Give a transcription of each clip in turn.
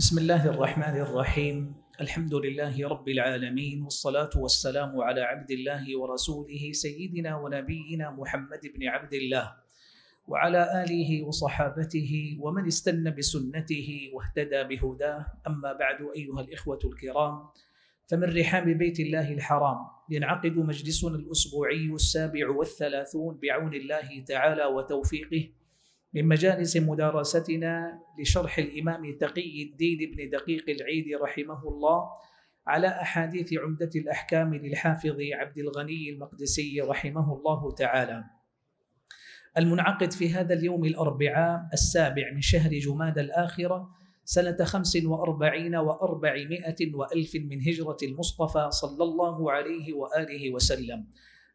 بسم الله الرحمن الرحيم الحمد لله رب العالمين والصلاة والسلام على عبد الله ورسوله سيدنا ونبينا محمد بن عبد الله وعلى آله وصحابته ومن استنى بسنته واهتدى بهداه أما بعد أيها الإخوة الكرام فمن رحاب بيت الله الحرام ينعقد مجلسنا الأسبوعي السابع والثلاثون بعون الله تعالى وتوفيقه من مجالس مدارستنا لشرح الإمام تقي الدين بن دقيق العيد رحمه الله على أحاديث عمدة الأحكام للحافظ عبد الغني المقدسي رحمه الله تعالى المنعقد في هذا اليوم الأربعاء السابع من شهر جماد الآخرة سنة خمس وأربعين وأربعمائة وألف من هجرة المصطفى صلى الله عليه وآله وسلم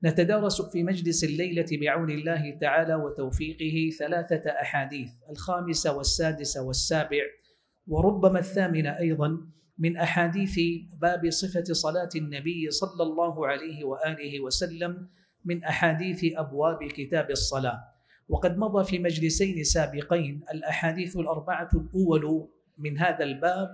نتدارس في مجلس الليلة بعون الله تعالى وتوفيقه ثلاثة أحاديث الخامسة والسادسة والسابع وربما الثامنة أيضا من أحاديث باب صفة صلاة النبي صلى الله عليه وآله وسلم من أحاديث أبواب كتاب الصلاة وقد مضى في مجلسين سابقين الأحاديث الأربعة الأول من هذا الباب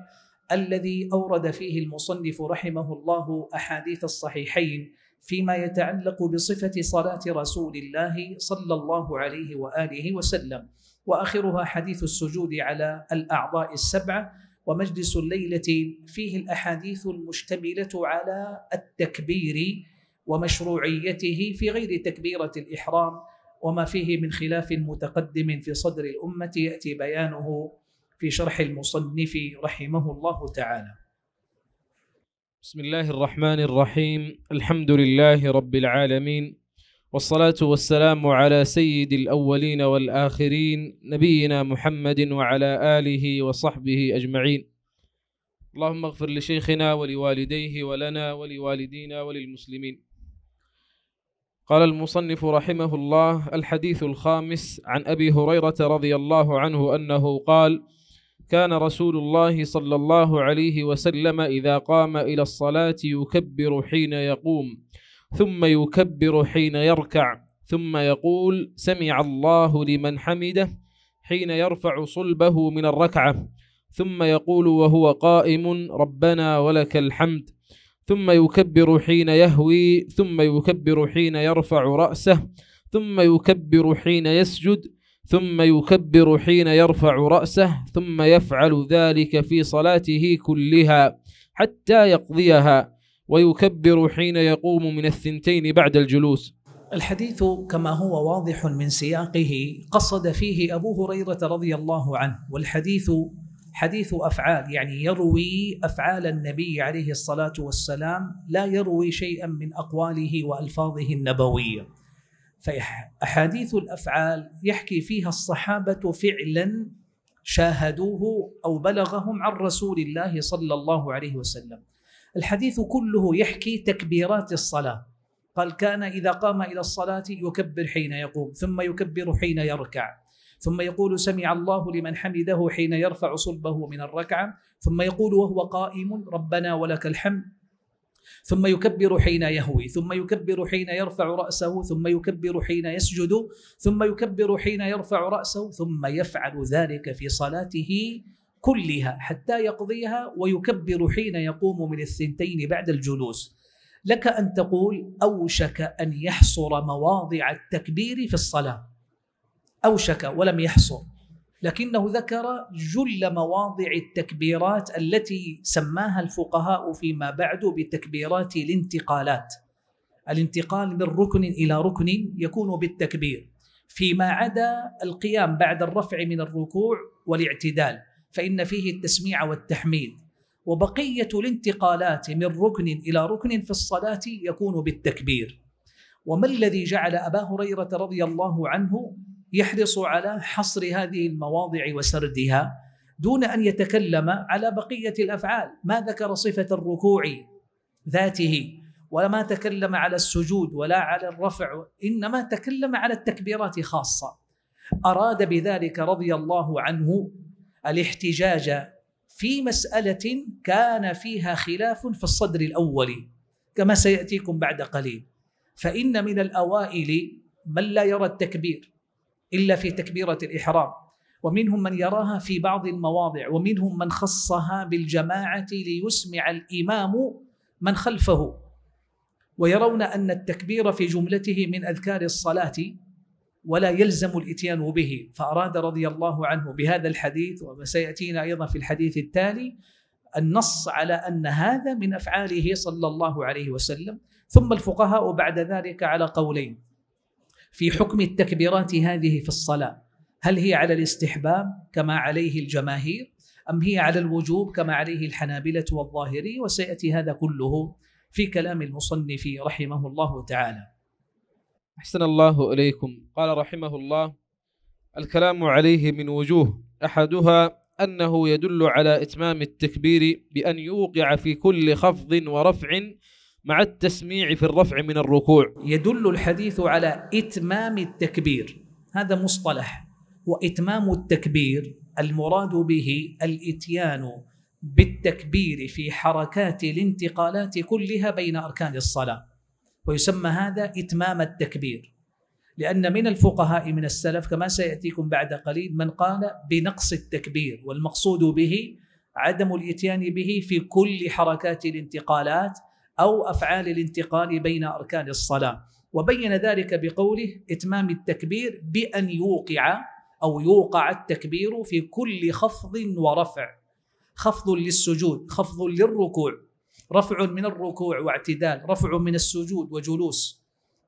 الذي أورد فيه المصنف رحمه الله أحاديث الصحيحين فيما يتعلق بصفه صلاه رسول الله صلى الله عليه واله وسلم واخرها حديث السجود على الاعضاء السبعه ومجلس الليله فيه الاحاديث المشتمله على التكبير ومشروعيته في غير تكبيره الاحرام وما فيه من خلاف متقدم في صدر الامه ياتي بيانه في شرح المصنف رحمه الله تعالى بسم الله الرحمن الرحيم الحمد لله رب العالمين والصلاة والسلام على سيد الأولين والآخرين نبينا محمد وعلى آله وصحبه أجمعين اللهم اغفر لشيخنا ولوالديه ولنا ولوالدينا وللمسلمين قال المصنف رحمه الله الحديث الخامس عن أبي هريرة رضي الله عنه أنه قال كان رسول الله صلى الله عليه وسلم إذا قام إلى الصلاة يكبر حين يقوم ثم يكبر حين يركع ثم يقول سمع الله لمن حمده حين يرفع صلبه من الركعة ثم يقول وهو قائم ربنا ولك الحمد ثم يكبر حين يهوي ثم يكبر حين يرفع رأسه ثم يكبر حين يسجد ثم يكبر حين يرفع رأسه ثم يفعل ذلك في صلاته كلها حتى يقضيها ويكبر حين يقوم من الثنتين بعد الجلوس الحديث كما هو واضح من سياقه قصد فيه ابو هريره رضي الله عنه والحديث حديث افعال يعني يروي افعال النبي عليه الصلاه والسلام لا يروي شيئا من اقواله والفاظه النبويه فأحاديث الأفعال يحكي فيها الصحابة فعلا شاهدوه أو بلغهم عن رسول الله صلى الله عليه وسلم الحديث كله يحكي تكبيرات الصلاة قال كان إذا قام إلى الصلاة يكبر حين يقوم ثم يكبر حين يركع ثم يقول سمع الله لمن حمده حين يرفع صلبه من الركعة ثم يقول وهو قائم ربنا ولك الحمد ثم يكبر حين يهوي ثم يكبر حين يرفع راسه ثم يكبر حين يسجد ثم يكبر حين يرفع راسه ثم يفعل ذلك في صلاته كلها حتى يقضيها ويكبر حين يقوم من الثنتين بعد الجلوس لك ان تقول اوشك ان يحصر مواضع التكبير في الصلاه اوشك ولم يحصر لكنه ذكر جل مواضع التكبيرات التي سماها الفقهاء فيما بعد بتكبيرات الانتقالات الانتقال من ركن الى ركن يكون بالتكبير فيما عدا القيام بعد الرفع من الركوع والاعتدال فان فيه التسميع والتحميد وبقيه الانتقالات من ركن الى ركن في الصلاه يكون بالتكبير وما الذي جعل ابا هريره رضي الله عنه يحرص على حصر هذه المواضع وسردها دون ان يتكلم على بقيه الافعال ما ذكر صفه الركوع ذاته وما تكلم على السجود ولا على الرفع انما تكلم على التكبيرات خاصه اراد بذلك رضي الله عنه الاحتجاج في مساله كان فيها خلاف في الصدر الاول كما سياتيكم بعد قليل فان من الاوائل من لا يرى التكبير إلا في تكبيرة الإحرام ومنهم من يراها في بعض المواضع ومنهم من خصها بالجماعة ليسمع الإمام من خلفه ويرون أن التكبير في جملته من أذكار الصلاة ولا يلزم الاتيان به فأراد رضي الله عنه بهذا الحديث وسيأتينا أيضا في الحديث التالي النص على أن هذا من أفعاله صلى الله عليه وسلم ثم الفقهاء بعد ذلك على قولين في حكم التكبيرات هذه في الصلاة هل هي على الاستحباب كما عليه الجماهير أم هي على الوجوب كما عليه الحنابلة والظاهري وسيأتي هذا كله في كلام المصنف رحمه الله تعالى أحسن الله إليكم قال رحمه الله الكلام عليه من وجوه أحدها أنه يدل على إتمام التكبير بأن يوقع في كل خفض ورفع مع التسميع في الرفع من الركوع يدل الحديث على إتمام التكبير هذا مصطلح وإتمام التكبير المراد به الإتيان بالتكبير في حركات الانتقالات كلها بين أركان الصلاة ويسمى هذا إتمام التكبير لأن من الفقهاء من السلف كما سيأتيكم بعد قليل من قال بنقص التكبير والمقصود به عدم الإتيان به في كل حركات الانتقالات أو أفعال الانتقال بين أركان الصلاة وبين ذلك بقوله إتمام التكبير بأن يوقع أو يوقع التكبير في كل خفض ورفع خفض للسجود خفض للركوع رفع من الركوع واعتدال رفع من السجود وجلوس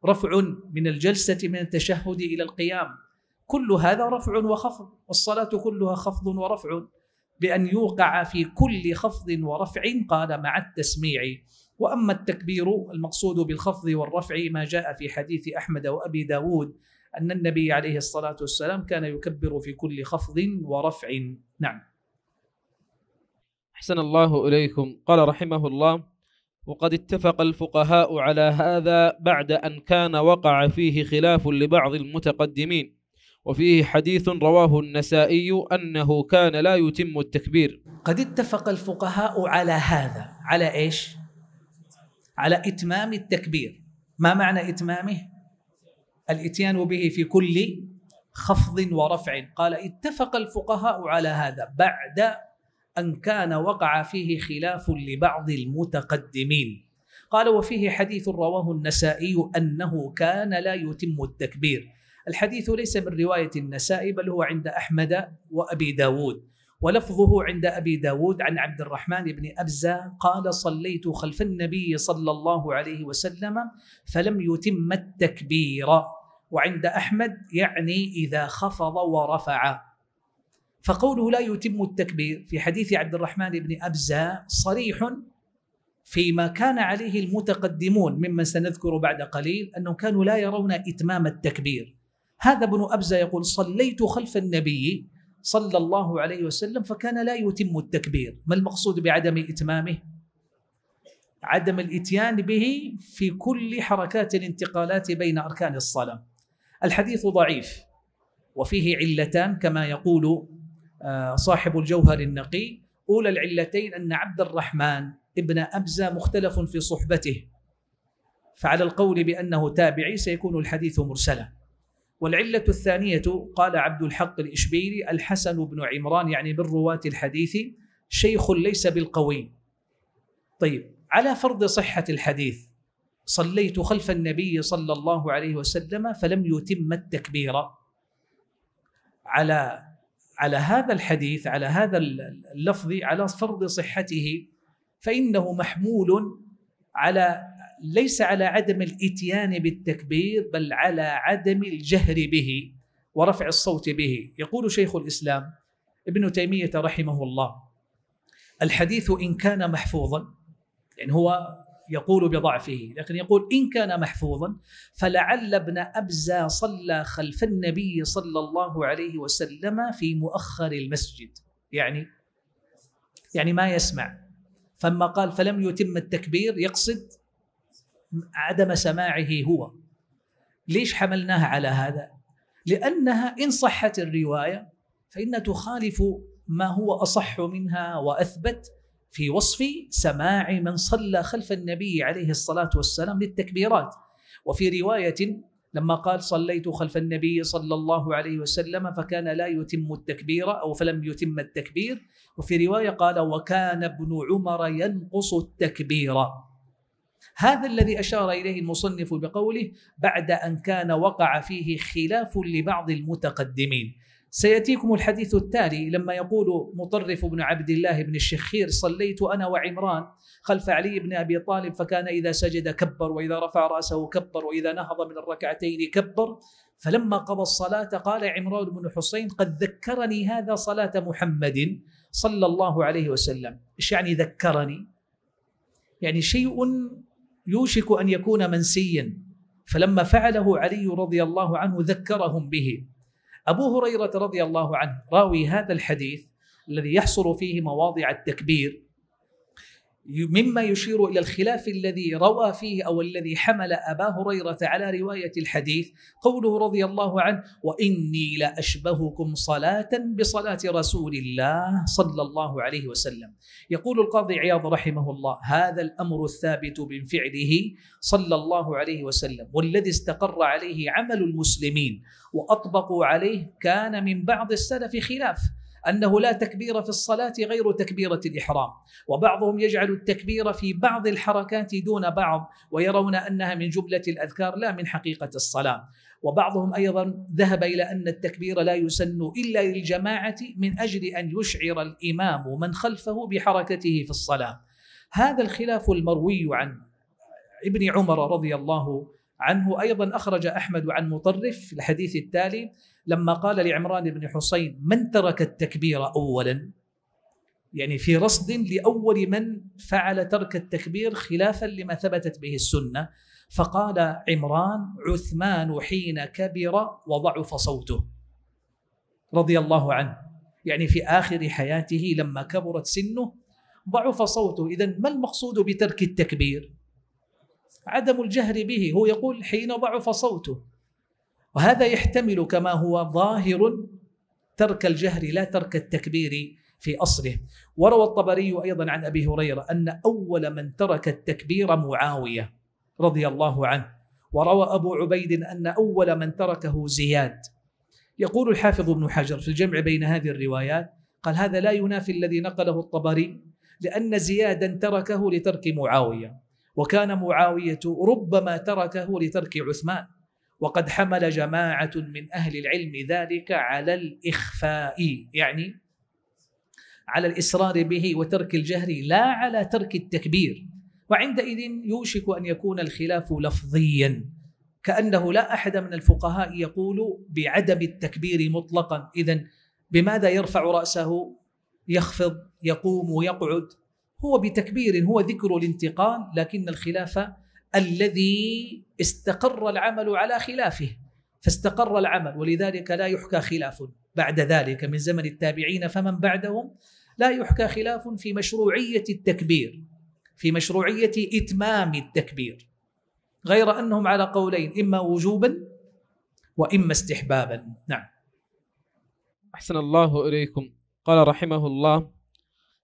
رفع من الجلسة من التشهد إلى القيام كل هذا رفع وخفض والصلاة كلها خفض ورفع بأن يوقع في كل خفض ورفع قال مع التسميع وأما التكبير المقصود بالخفض والرفع ما جاء في حديث أحمد وأبي داود أن النبي عليه الصلاة والسلام كان يكبر في كل خفض ورفع نعم أحسن الله إليكم قال رحمه الله وقد اتفق الفقهاء على هذا بعد أن كان وقع فيه خلاف لبعض المتقدمين وفيه حديث رواه النسائي أنه كان لا يتم التكبير قد اتفق الفقهاء على هذا على إيش؟ على إتمام التكبير ما معنى إتمامه؟ الإتيان به في كل خفض ورفع قال اتفق الفقهاء على هذا بعد أن كان وقع فيه خلاف لبعض المتقدمين قال وفيه حديث رواه النسائي أنه كان لا يتم التكبير الحديث ليس من رواية النسائي بل هو عند أحمد وأبي داود ولفظه عند أبي داود عن عبد الرحمن بن أبزة قال صليت خلف النبي صلى الله عليه وسلم فلم يتم التكبير وعند أحمد يعني إذا خفض ورفع فقوله لا يتم التكبير في حديث عبد الرحمن بن أبزة صريح فيما كان عليه المتقدمون ممن سنذكر بعد قليل أنهم كانوا لا يرون إتمام التكبير هذا ابن أبزة يقول صليت خلف النبي صلى الله عليه وسلم فكان لا يتم التكبير ما المقصود بعدم إتمامه عدم الاتيان به في كل حركات الانتقالات بين اركان الصلاه. الحديث ضعيف وفيه علتان كما يقول آه، صاحب الجوهر النقي اولى العلتين ان عبد الرحمن ابن ابزه مختلف في صحبته فعلى القول بانه تابعي سيكون الحديث مرسلا والعلة الثانية قال عبد الحق الإشبيلي الحسن بن عمران يعني من رواة الحديث شيخ ليس بالقوي طيب على فرض صحة الحديث صليت خلف النبي صلى الله عليه وسلم فلم يتم التكبير على على هذا الحديث على هذا اللفظ على فرض صحته فإنه محمول على ليس على عدم الاتيان بالتكبير بل على عدم الجهر به ورفع الصوت به يقول شيخ الاسلام ابن تيميه رحمه الله الحديث ان كان محفوظا يعني هو يقول بضعفه لكن يقول إن كان محفوظا فلعل ابن ابزى صلى خلف النبي صلى الله عليه وسلم في مؤخر المسجد يعني يعني ما يسمع فما قال فلم يتم التكبير يقصد عدم سماعه هو ليش حملناها على هذا لانها ان صحت الروايه فانها تخالف ما هو اصح منها واثبت في وصف سماع من صلى خلف النبي عليه الصلاه والسلام للتكبيرات وفي روايه لما قال صليت خلف النبي صلى الله عليه وسلم فكان لا يتم التكبير او فلم يتم التكبير وفي روايه قال وكان ابن عمر ينقص التكبير هذا الذي أشار إليه المصنف بقوله بعد أن كان وقع فيه خلاف لبعض المتقدمين سيأتيكم الحديث التالي لما يقول مطرف بن عبد الله بن الشخير صليت أنا وعمران خلف علي بن أبي طالب فكان إذا سجد كبر وإذا رفع رأسه كبر وإذا نهض من الركعتين كبر فلما قضى الصلاة قال عمران بن حسين قد ذكرني هذا صلاة محمد صلى الله عليه وسلم إيش يعني ذكرني يعني شيء يوشك ان يكون منسيا فلما فعله علي رضي الله عنه ذكرهم به ابو هريره رضي الله عنه راوي هذا الحديث الذي يحصر فيه مواضع التكبير مما يشير الى الخلاف الذي روى فيه او الذي حمل ابا هريره على روايه الحديث قوله رضي الله عنه واني لاشبهكم صلاه بصلاه رسول الله صلى الله عليه وسلم يقول القاضي عياض رحمه الله هذا الامر الثابت من فعله صلى الله عليه وسلم والذي استقر عليه عمل المسلمين واطبقوا عليه كان من بعض السلف خلاف أنه لا تكبير في الصلاة غير تكبيرة الإحرام وبعضهم يجعل التكبير في بعض الحركات دون بعض ويرون أنها من جملة الأذكار لا من حقيقة الصلاة وبعضهم أيضا ذهب إلى أن التكبير لا يسن إلا للجماعة من أجل أن يشعر الإمام من خلفه بحركته في الصلاة هذا الخلاف المروي عن ابن عمر رضي الله عنه أيضا أخرج أحمد عن مطرف في الحديث التالي لما قال لعمران بن حسين من ترك التكبير اولا يعني في رصد لاول من فعل ترك التكبير خلافا لما ثبتت به السنه فقال عمران عثمان حين كبر وضعف صوته رضي الله عنه يعني في اخر حياته لما كبرت سنه ضعف صوته اذا ما المقصود بترك التكبير عدم الجهر به هو يقول حين ضعف صوته وهذا يحتمل كما هو ظاهر ترك الجهر لا ترك التكبير في اصله وروى الطبري ايضا عن ابي هريره ان اول من ترك التكبير معاويه رضي الله عنه وروى ابو عبيد ان اول من تركه زياد يقول الحافظ ابن حجر في الجمع بين هذه الروايات قال هذا لا ينافي الذي نقله الطبري لان زيادا تركه لترك معاويه وكان معاويه ربما تركه لترك عثمان وقد حمل جماعة من أهل العلم ذلك على الإخفاء يعني على الإصرار به وترك الجهر لا على ترك التكبير وعندئذ يوشك أن يكون الخلاف لفظيا كأنه لا أحد من الفقهاء يقول بعدم التكبير مطلقا إذا بماذا يرفع رأسه يخفض يقوم ويقعد هو بتكبير هو ذكر الانتقال لكن الخلاف الذي استقر العمل على خلافه فاستقر العمل ولذلك لا يحكى خلاف بعد ذلك من زمن التابعين فمن بعدهم لا يحكى خلاف في مشروعيه التكبير في مشروعيه اتمام التكبير غير انهم على قولين اما وجوبا واما استحبابا نعم احسن الله اليكم قال رحمه الله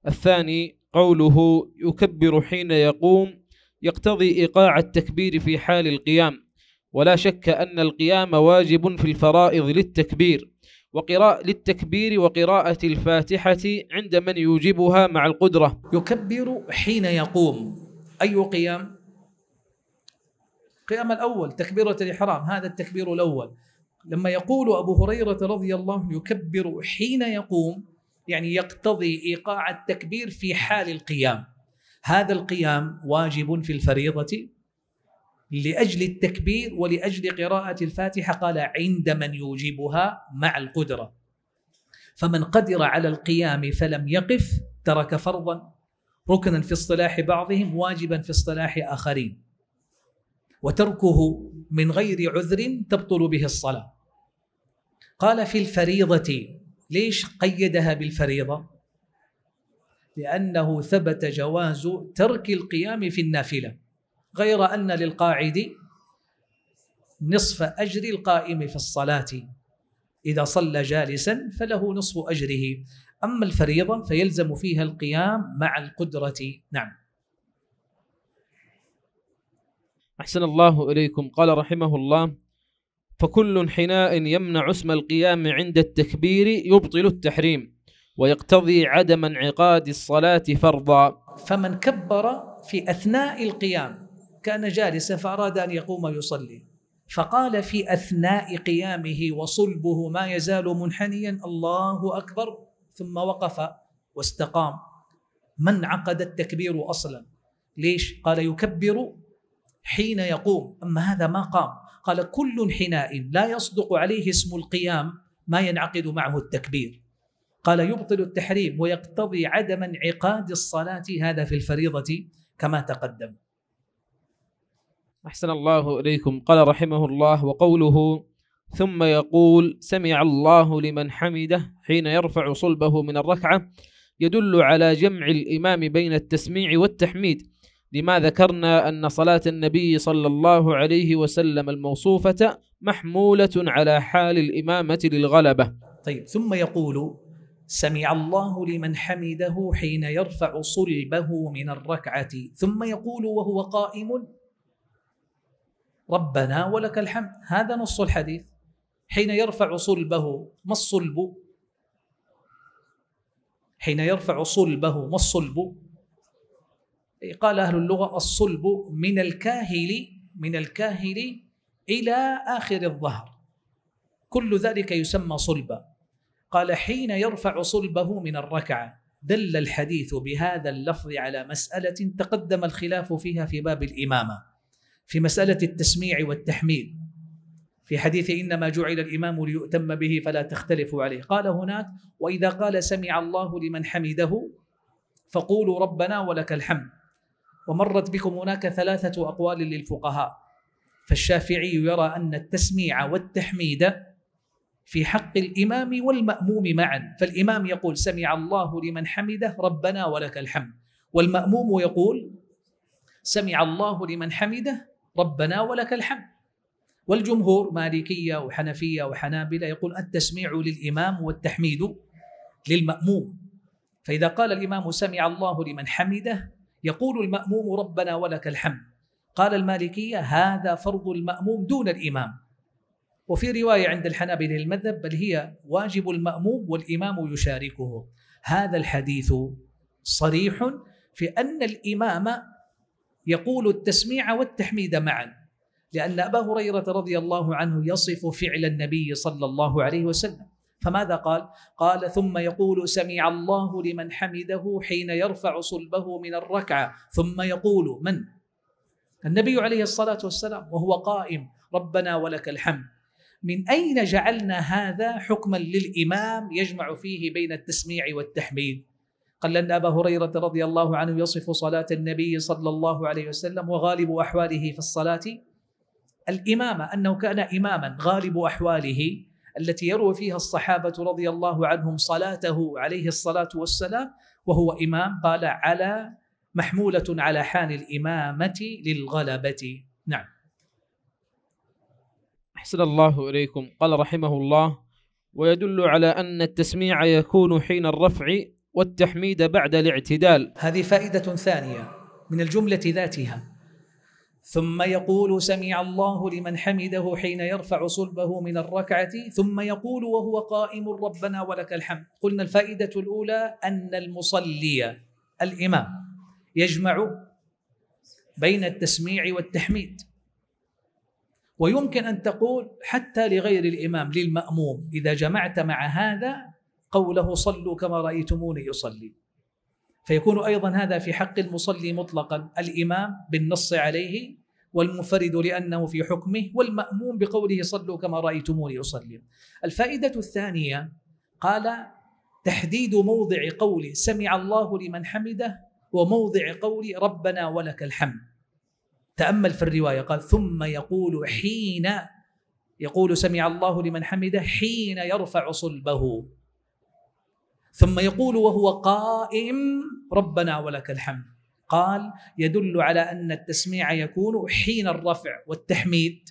الثاني قوله يكبر حين يقوم يقتضي إيقاع التكبير في حال القيام ولا شك أن القيام واجب في الفرائض للتكبير وقراء للتكبير وقراءة الفاتحة عند من يوجبها مع القدرة يكبر حين يقوم أي قيام؟ قيام الأول تكبيرة الإحرام هذا التكبير الأول لما يقول أبو هريرة رضي الله عنه يكبر حين يقوم يعني يقتضي إيقاع التكبير في حال القيام هذا القيام واجب في الفريضة لأجل التكبير ولأجل قراءة الفاتحة قال عند من يوجبها مع القدرة فمن قدر على القيام فلم يقف ترك فرضا ركنا في اصطلاح بعضهم واجبا في اصطلاح آخرين وتركه من غير عذر تبطل به الصلاة قال في الفريضة ليش قيدها بالفريضة لأنه ثبت جواز ترك القيام في النافلة غير أن للقاعد نصف أجر القائم في الصلاة إذا صلى جالسا فله نصف أجره أما الفريضة فيلزم فيها القيام مع القدرة نعم أحسن الله إليكم قال رحمه الله فكل حناء يمنع اسم القيام عند التكبير يبطل التحريم ويقتضي عدم انعقاد الصلاة فرضا فمن كبر في أثناء القيام كان جالسا فأراد أن يقوم يصلي فقال في أثناء قيامه وصلبه ما يزال منحنيا الله أكبر ثم وقف واستقام من عقد التكبير أصلا ليش؟ قال يكبر حين يقوم أما هذا ما قام قال كل انحناء لا يصدق عليه اسم القيام ما ينعقد معه التكبير قال يبطل التحريم ويقتضي عدم انعقاد الصلاة هذا في الفريضة كما تقدم أحسن الله إليكم قال رحمه الله وقوله ثم يقول سمع الله لمن حمده حين يرفع صلبه من الركعة يدل على جمع الإمام بين التسميع والتحميد لما ذكرنا أن صلاة النبي صلى الله عليه وسلم الموصوفة محمولة على حال الإمامة للغلبة طيب ثم يقول سمع الله لمن حمده حين يرفع صلبه من الركعه ثم يقول وهو قائم ربنا ولك الحمد هذا نص الحديث حين يرفع صلبه ما الصلب حين يرفع صلبه ما الصلب قال أهل اللغة الصلب من الكاهل من الكاهل إلى آخر الظهر كل ذلك يسمى صلبا قال حين يرفع صلبه من الركعه دل الحديث بهذا اللفظ على مساله تقدم الخلاف فيها في باب الامامه في مساله التسميع والتحميل في حديث انما جعل الامام ليؤتم به فلا تختلفوا عليه قال هناك واذا قال سمع الله لمن حمده فقولوا ربنا ولك الحمد ومرت بكم هناك ثلاثه اقوال للفقهاء فالشافعي يرى ان التسميع والتحميد في حق الامام والماموم معا فالامام يقول سمع الله لمن حمده ربنا ولك الحمد والماموم يقول سمع الله لمن حمده ربنا ولك الحمد والجمهور مالكيه وحنفيه وحنابله يقول التسميع للامام والتحميد للماموم فاذا قال الامام سمع الله لمن حمده يقول الماموم ربنا ولك الحمد قال المالكيه هذا فرض الماموم دون الامام وفي رواية عند الحنابلة المذهب بل هي واجب المأموم والإمام يشاركه هذا الحديث صريح في أن الإمام يقول التسميع والتحميد معا لأن أبا هريرة رضي الله عنه يصف فعل النبي صلى الله عليه وسلم فماذا قال؟ قال ثم يقول سمع الله لمن حمده حين يرفع صلبه من الركعة ثم يقول من؟ النبي عليه الصلاة والسلام وهو قائم ربنا ولك الحمد من أين جعلنا هذا حكما للإمام يجمع فيه بين التسميع والتحميد قال أن أبا هريرة رضي الله عنه يصف صلاة النبي صلى الله عليه وسلم وغالب أحواله في الصلاة الإمامة أنه كان إماما غالب أحواله التي يروي فيها الصحابة رضي الله عنهم صلاته عليه الصلاة والسلام وهو إمام قال على محمولة على حال الإمامة للغلبة نعم أحسن الله إليكم قال رحمه الله ويدل على أن التسميع يكون حين الرفع والتحميد بعد الاعتدال هذه فائدة ثانية من الجملة ذاتها ثم يقول سمع الله لمن حمده حين يرفع صلبه من الركعة ثم يقول وهو قائم ربنا ولك الحمد قلنا الفائدة الأولى أن المصلي الإمام يجمع بين التسميع والتحميد ويمكن أن تقول حتى لغير الإمام للمأموم إذا جمعت مع هذا قوله صلوا كما رأيتموني يصلي فيكون أيضا هذا في حق المصلي مطلقا الإمام بالنص عليه والمنفرد لأنه في حكمه والمأموم بقوله صلوا كما رأيتموني يصلي الفائدة الثانية قال تحديد موضع قول سمع الله لمن حمده وموضع قول ربنا ولك الحمد تامل في الروايه قال ثم يقول حين يقول سمع الله لمن حمده حين يرفع صلبه ثم يقول وهو قائم ربنا ولك الحمد قال يدل على ان التسميع يكون حين الرفع والتحميد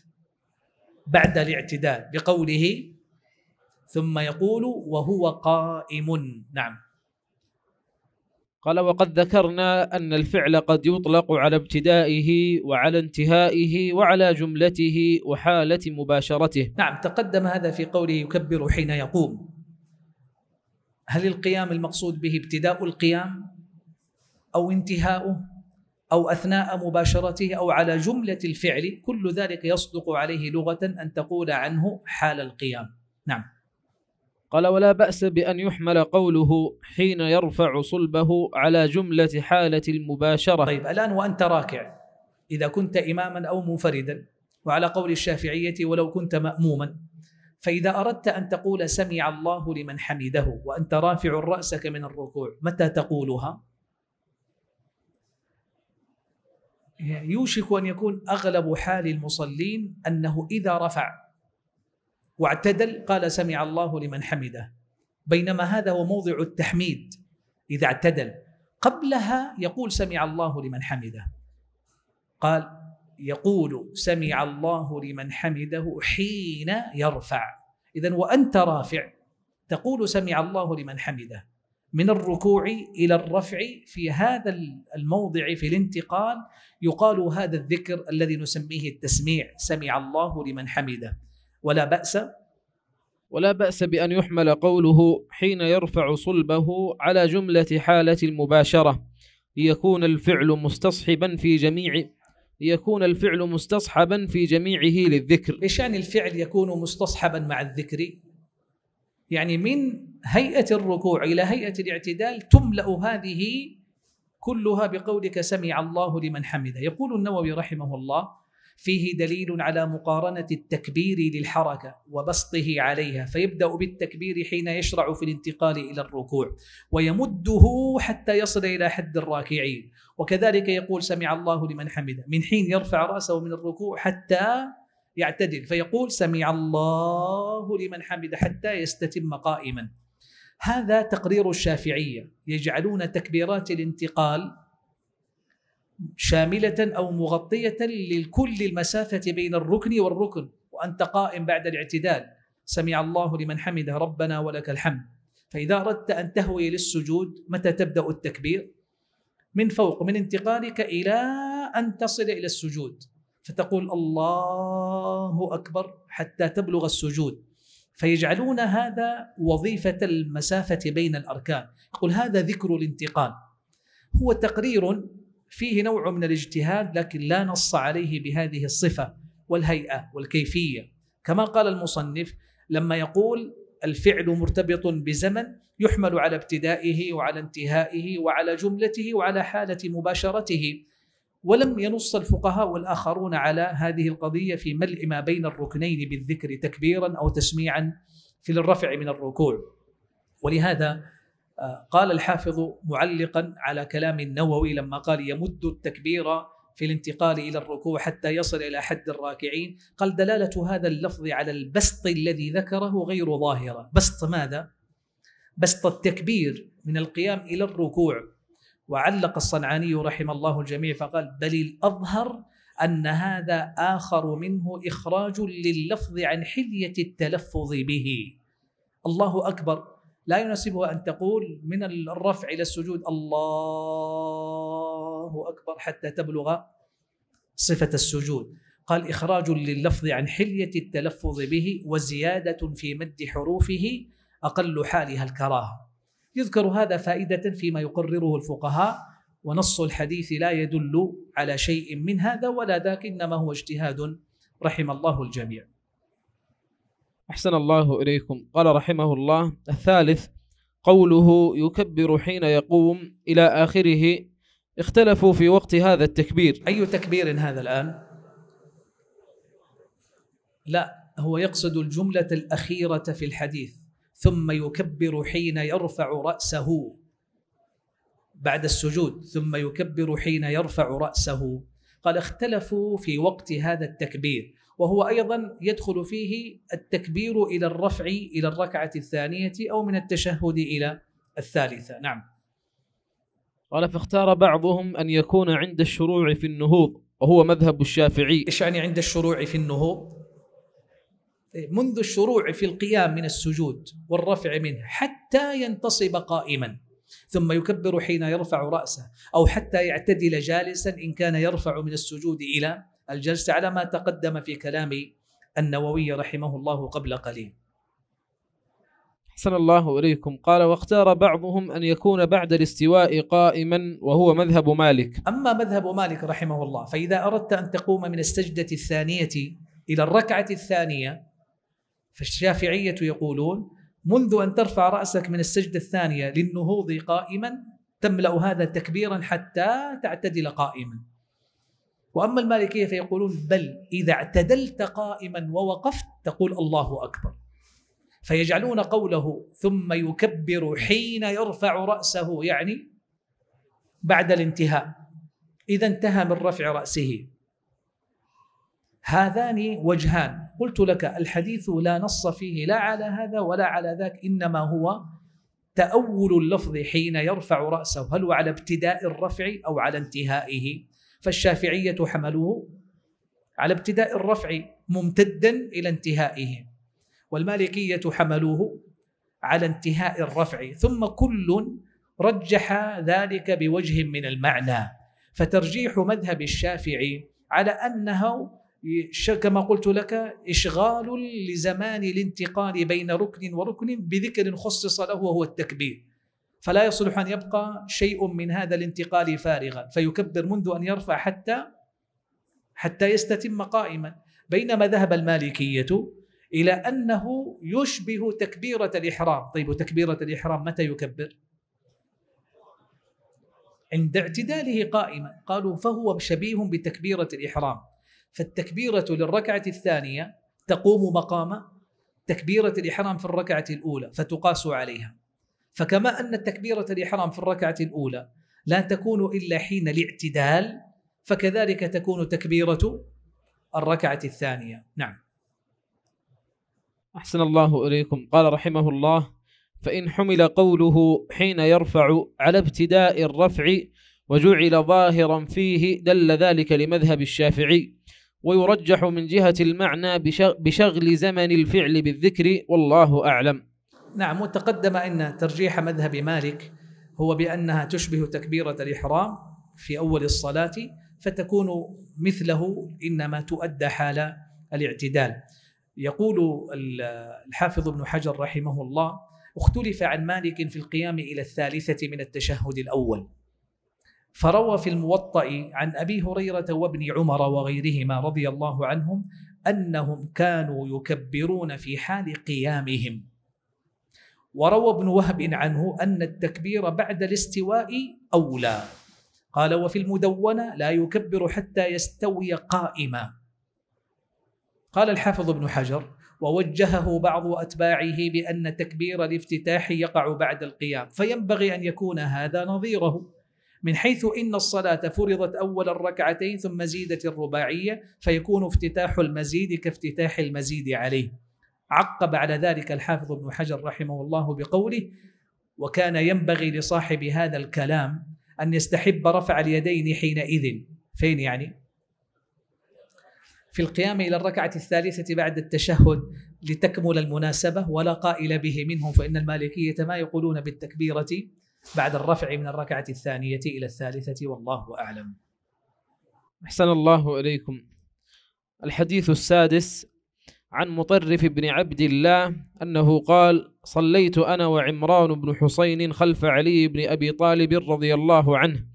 بعد الاعتدال بقوله ثم يقول وهو قائم نعم قال وقد ذكرنا أن الفعل قد يطلق على ابتدائه وعلى انتهائه وعلى جملته وحالة مباشرته نعم تقدم هذا في قوله يكبر حين يقوم هل القيام المقصود به ابتداء القيام أو انتهاؤه أو أثناء مباشرته أو على جملة الفعل كل ذلك يصدق عليه لغة أن تقول عنه حال القيام نعم قال ولا بأس بأن يحمل قوله حين يرفع صلبه على جملة حالة المباشرة طيب الآن وأنت راكع إذا كنت إماما أو منفردا وعلى قول الشافعية ولو كنت مأموما فإذا أردت أن تقول سمع الله لمن حمده وأنت رافع رأسك من الركوع متى تقولها؟ يوشك أن يكون أغلب حال المصلين أنه إذا رفع واعتدل قال سمع الله لمن حمده بينما هذا هو موضع التحميد اذا اعتدل قبلها يقول سمع الله لمن حمده قال يقول سمع الله لمن حمده حين يرفع اذا وانت رافع تقول سمع الله لمن حمده من الركوع الى الرفع في هذا الموضع في الانتقال يقال هذا الذكر الذي نسميه التسميع سمع الله لمن حمده ولا بأس ولا بأس بأن يحمل قوله حين يرفع صلبه على جملة حالة المباشرة ليكون الفعل مستصحبا في جميع ليكون الفعل مستصحبا في جميعه للذكر لشان الفعل يكون مستصحبا مع الذكر يعني من هيئة الركوع إلى هيئة الاعتدال تملأ هذه كلها بقولك سمع الله لمن حمده يقول النووي رحمه الله فيه دليل على مقارنة التكبير للحركة وبسطه عليها فيبدأ بالتكبير حين يشرع في الانتقال إلى الركوع ويمده حتى يصل إلى حد الراكعين وكذلك يقول سمع الله لمن حمده من حين يرفع رأسه من الركوع حتى يعتدل فيقول سمع الله لمن حمده حتى يستتم قائما هذا تقرير الشافعية يجعلون تكبيرات الانتقال شاملة أو مغطية لكل المسافة بين الركن والركن وأنت قائم بعد الاعتدال سمع الله لمن حمده ربنا ولك الحمد فإذا أردت أن تهوي للسجود متى تبدأ التكبير؟ من فوق من انتقالك إلى أن تصل إلى السجود فتقول الله أكبر حتى تبلغ السجود فيجعلون هذا وظيفة المسافة بين الأركان يقول هذا ذكر الانتقال هو تقرير فيه نوع من الاجتهاد لكن لا نص عليه بهذه الصفه والهيئه والكيفيه كما قال المصنف لما يقول الفعل مرتبط بزمن يحمل على ابتدائه وعلى انتهائه وعلى جملته وعلى حاله مباشرته ولم ينص الفقهاء والاخرون على هذه القضيه في ملء ما بين الركنين بالذكر تكبيرا او تسميعا في الرفع من الركوع ولهذا قال الحافظ معلقا على كلام النووي لما قال يمد التكبير في الانتقال الى الركوع حتى يصل الى حد الراكعين قال دلاله هذا اللفظ على البسط الذي ذكره غير ظاهره بسط ماذا بسط التكبير من القيام الى الركوع وعلق الصنعاني رحم الله الجميع فقال بل الاظهر ان هذا اخر منه اخراج لللفظ عن حليه التلفظ به الله اكبر لا يناسبها أن تقول من الرفع إلى السجود الله أكبر حتى تبلغ صفة السجود قال إخراج لللفظ عن حلية التلفظ به وزيادة في مد حروفه أقل حالها الكراهة يذكر هذا فائدة فيما يقرره الفقهاء ونص الحديث لا يدل على شيء من هذا ولا ذاك إنما هو اجتهاد رحم الله الجميع أحسن الله إليكم قال رحمه الله الثالث قوله يكبر حين يقوم إلى آخره اختلفوا في وقت هذا التكبير أي تكبير هذا الآن؟ لا هو يقصد الجملة الأخيرة في الحديث ثم يكبر حين يرفع رأسه بعد السجود ثم يكبر حين يرفع رأسه قال اختلفوا في وقت هذا التكبير وهو أيضا يدخل فيه التكبير إلى الرفع إلى الركعة الثانية أو من التشهد إلى الثالثة نعم قال فاختار بعضهم أن يكون عند الشروع في النهوض وهو مذهب الشافعي إيش يعني عند الشروع في النهوض؟ طيب، منذ الشروع في القيام من السجود والرفع منه حتى ينتصب قائما ثم يكبر حين يرفع رأسه أو حتى يعتدل جالسا إن كان يرفع من السجود إلى الجلسة على ما تقدم في كلام النووي رحمه الله قبل قليل أحسن الله إليكم قال واختار بعضهم أن يكون بعد الاستواء قائما وهو مذهب مالك أما مذهب مالك رحمه الله فإذا أردت أن تقوم من السجدة الثانية إلى الركعة الثانية فالشافعية يقولون منذ أن ترفع رأسك من السجدة الثانية للنهوض قائما تملأ هذا تكبيرا حتى تعتدل قائما وأما المالكية فيقولون بل إذا اعتدلت قائما ووقفت تقول الله أكبر فيجعلون قوله ثم يكبر حين يرفع رأسه يعني بعد الانتهاء إذا انتهى من رفع رأسه هذان وجهان قلت لك الحديث لا نص فيه لا على هذا ولا على ذاك إنما هو تأول اللفظ حين يرفع رأسه هل هو على ابتداء الرفع أو على انتهائه فالشافعية حملوه على ابتداء الرفع ممتدا إلى انتهائه والمالكية حملوه على انتهاء الرفع ثم كل رجح ذلك بوجه من المعنى فترجيح مذهب الشافعي على أنه كما قلت لك إشغال لزمان الانتقال بين ركن وركن بذكر خصص له وهو التكبير فلا يصلح ان يبقى شيء من هذا الانتقال فارغا فيكبر منذ ان يرفع حتى حتى يستتم قائما بينما ذهب المالكيه الى انه يشبه تكبيره الاحرام طيب وتكبيره الاحرام متى يكبر عند اعتداله قائما قالوا فهو شبيه بتكبيره الاحرام فالتكبيره للركعه الثانيه تقوم مقام تكبيره الاحرام في الركعه الاولى فتقاس عليها فكما أن التكبيرة الإحرام في الركعة الأولى لا تكون إلا حين الاعتدال فكذلك تكون تكبيرة الركعة الثانية نعم أحسن الله إليكم قال رحمه الله فإن حمل قوله حين يرفع على ابتداء الرفع وجعل ظاهرا فيه دل ذلك لمذهب الشافعي ويرجح من جهة المعنى بشغل زمن الفعل بالذكر والله أعلم نعم وتقدم أن ترجيح مذهب مالك هو بأنها تشبه تكبيرة الإحرام في أول الصلاة فتكون مثله إنما تؤدى حال الاعتدال يقول الحافظ ابن حجر رحمه الله اختلف عن مالك في القيام إلى الثالثة من التشهد الأول فروى في الموطأ عن أبي هريرة وابن عمر وغيرهما رضي الله عنهم أنهم كانوا يكبرون في حال قيامهم وروى ابن وهب عنه أن التكبير بعد الاستواء أولى قال وفي المدونة لا يكبر حتى يستوي قائما قال الحافظ ابن حجر ووجهه بعض أتباعه بأن تكبير الافتتاح يقع بعد القيام فينبغي أن يكون هذا نظيره من حيث إن الصلاة فرضت أول الركعتين ثم زيدت الرباعية فيكون افتتاح المزيد كافتتاح المزيد عليه عقب على ذلك الحافظ ابن حجر رحمه الله بقوله وكان ينبغي لصاحب هذا الكلام أن يستحب رفع اليدين حينئذ فين يعني؟ في القيام إلى الركعة الثالثة بعد التشهد لتكمل المناسبة ولا قائل به منهم فإن المالكية ما يقولون بالتكبيرة بعد الرفع من الركعة الثانية إلى الثالثة والله أعلم أحسن الله إليكم الحديث السادس عن مطرف بن عبد الله أنه قال صليت أنا وعمران بن حسين خلف علي بن أبي طالب رضي الله عنه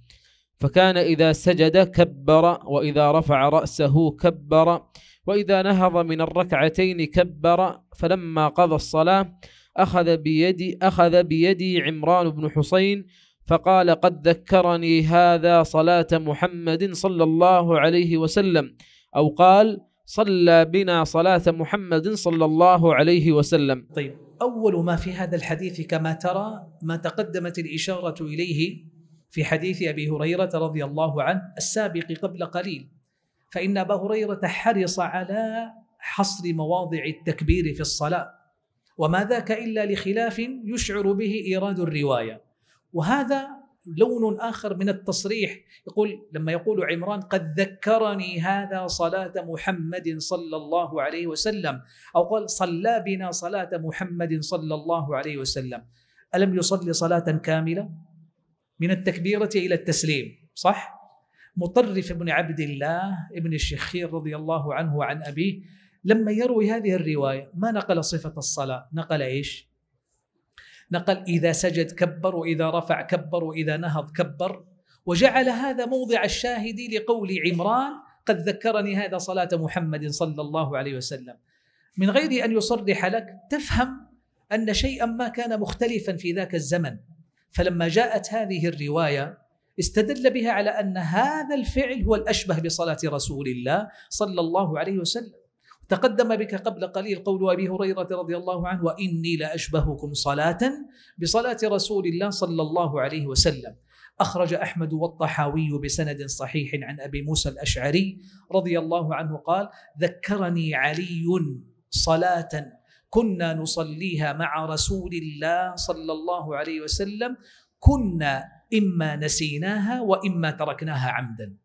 فكان إذا سجد كبر وإذا رفع رأسه كبر وإذا نهض من الركعتين كبر فلما قضى الصلاة أخذ بيدي أخذ بيدي عمران بن حسين فقال قد ذكرني هذا صلاة محمد صلى الله عليه وسلم أو قال صلى بنا صلاة محمد صلى الله عليه وسلم طيب أول ما في هذا الحديث كما ترى ما تقدمت الإشارة إليه في حديث أبي هريرة رضي الله عنه السابق قبل قليل فإن أبا هريرة حرص على حصر مواضع التكبير في الصلاة وما ذاك إلا لخلاف يشعر به إيراد الرواية وهذا لون آخر من التصريح يقول لما يقول عمران قد ذكرني هذا صلاة محمد صلى الله عليه وسلم أو قال صلى بنا صلاة محمد صلى الله عليه وسلم ألم يصلي صلاة كاملة من التكبيرة إلى التسليم صح؟ مطرف بن عبد الله ابن الشخير رضي الله عنه وعن أبيه لما يروي هذه الرواية ما نقل صفة الصلاة نقل إيش؟ نقل إذا سجد كبر وإذا رفع كبر وإذا نهض كبر وجعل هذا موضع الشاهد لقول عمران قد ذكرني هذا صلاة محمد صلى الله عليه وسلم من غير أن يصرح لك تفهم أن شيئا ما كان مختلفا في ذاك الزمن فلما جاءت هذه الرواية استدل بها على أن هذا الفعل هو الأشبه بصلاة رسول الله صلى الله عليه وسلم تقدم بك قبل قليل قول ابي هريره رضي الله عنه واني لاشبهكم صلاه بصلاه رسول الله صلى الله عليه وسلم اخرج احمد والطحاوي بسند صحيح عن ابي موسى الاشعري رضي الله عنه قال ذكرني علي صلاه كنا نصليها مع رسول الله صلى الله عليه وسلم كنا اما نسيناها واما تركناها عمدا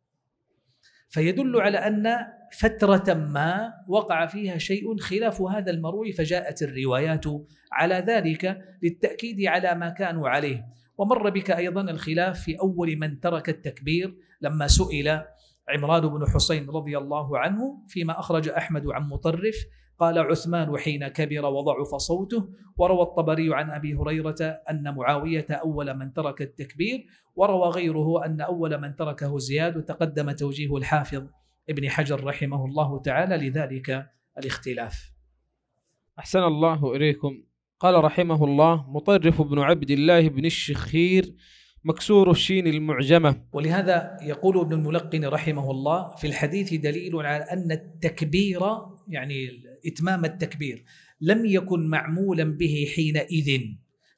فيدل على ان فترة ما وقع فيها شيء خلاف هذا المروي فجاءت الروايات على ذلك للتأكيد على ما كانوا عليه ومر بك أيضا الخلاف في أول من ترك التكبير لما سئل عمران بن حسين رضي الله عنه فيما أخرج أحمد عن مطرف قال عثمان حين كبر وضعف صوته وروى الطبري عن أبي هريرة أن معاوية أول من ترك التكبير وروى غيره أن أول من تركه زياد وتقدم توجيه الحافظ ابن حجر رحمه الله تعالى لذلك الاختلاف أحسن الله إليكم قال رحمه الله مطرف بن عبد الله بن الشخير مكسور الشين المعجمة ولهذا يقول ابن الملقن رحمه الله في الحديث دليل على أن التكبير يعني إتمام التكبير لم يكن معمولا به حينئذ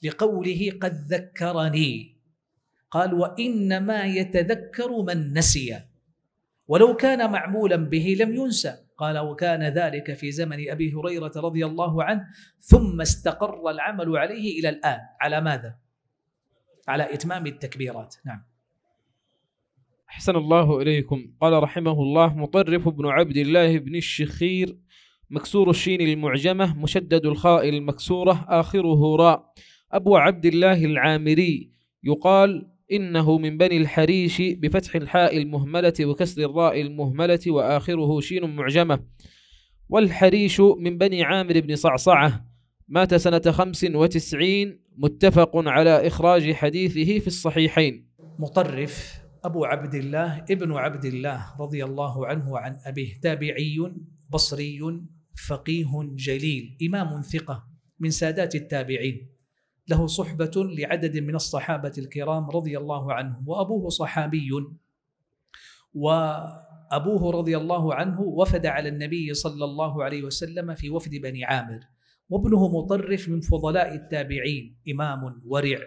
لقوله قد ذكرني قال وإنما يتذكر من نسي ولو كان معمولا به لم ينسى قال وكان ذلك في زمن ابي هريره رضي الله عنه ثم استقر العمل عليه الى الان على ماذا؟ على اتمام التكبيرات نعم أحسن الله إليكم قال رحمه الله مطرف بن عبد الله بن الشخير مكسور الشين المعجمة مشدد الخاء المكسورة آخره راء أبو عبد الله العامري يقال إنه من بني الحريش بفتح الحاء المهملة وكسر الراء المهملة وآخره شين معجمة والحريش من بني عامر بن صعصعة مات سنة خمس وتسعين متفق على إخراج حديثه في الصحيحين مطرف أبو عبد الله ابن عبد الله رضي الله عنه وعن أبيه تابعي بصري فقيه جليل إمام ثقة من سادات التابعين له صحبة لعدد من الصحابة الكرام رضي الله عنهم وأبوه صحابي وأبوه رضي الله عنه وفد على النبي صلى الله عليه وسلم في وفد بني عامر وابنه مطرف من فضلاء التابعين إمام ورع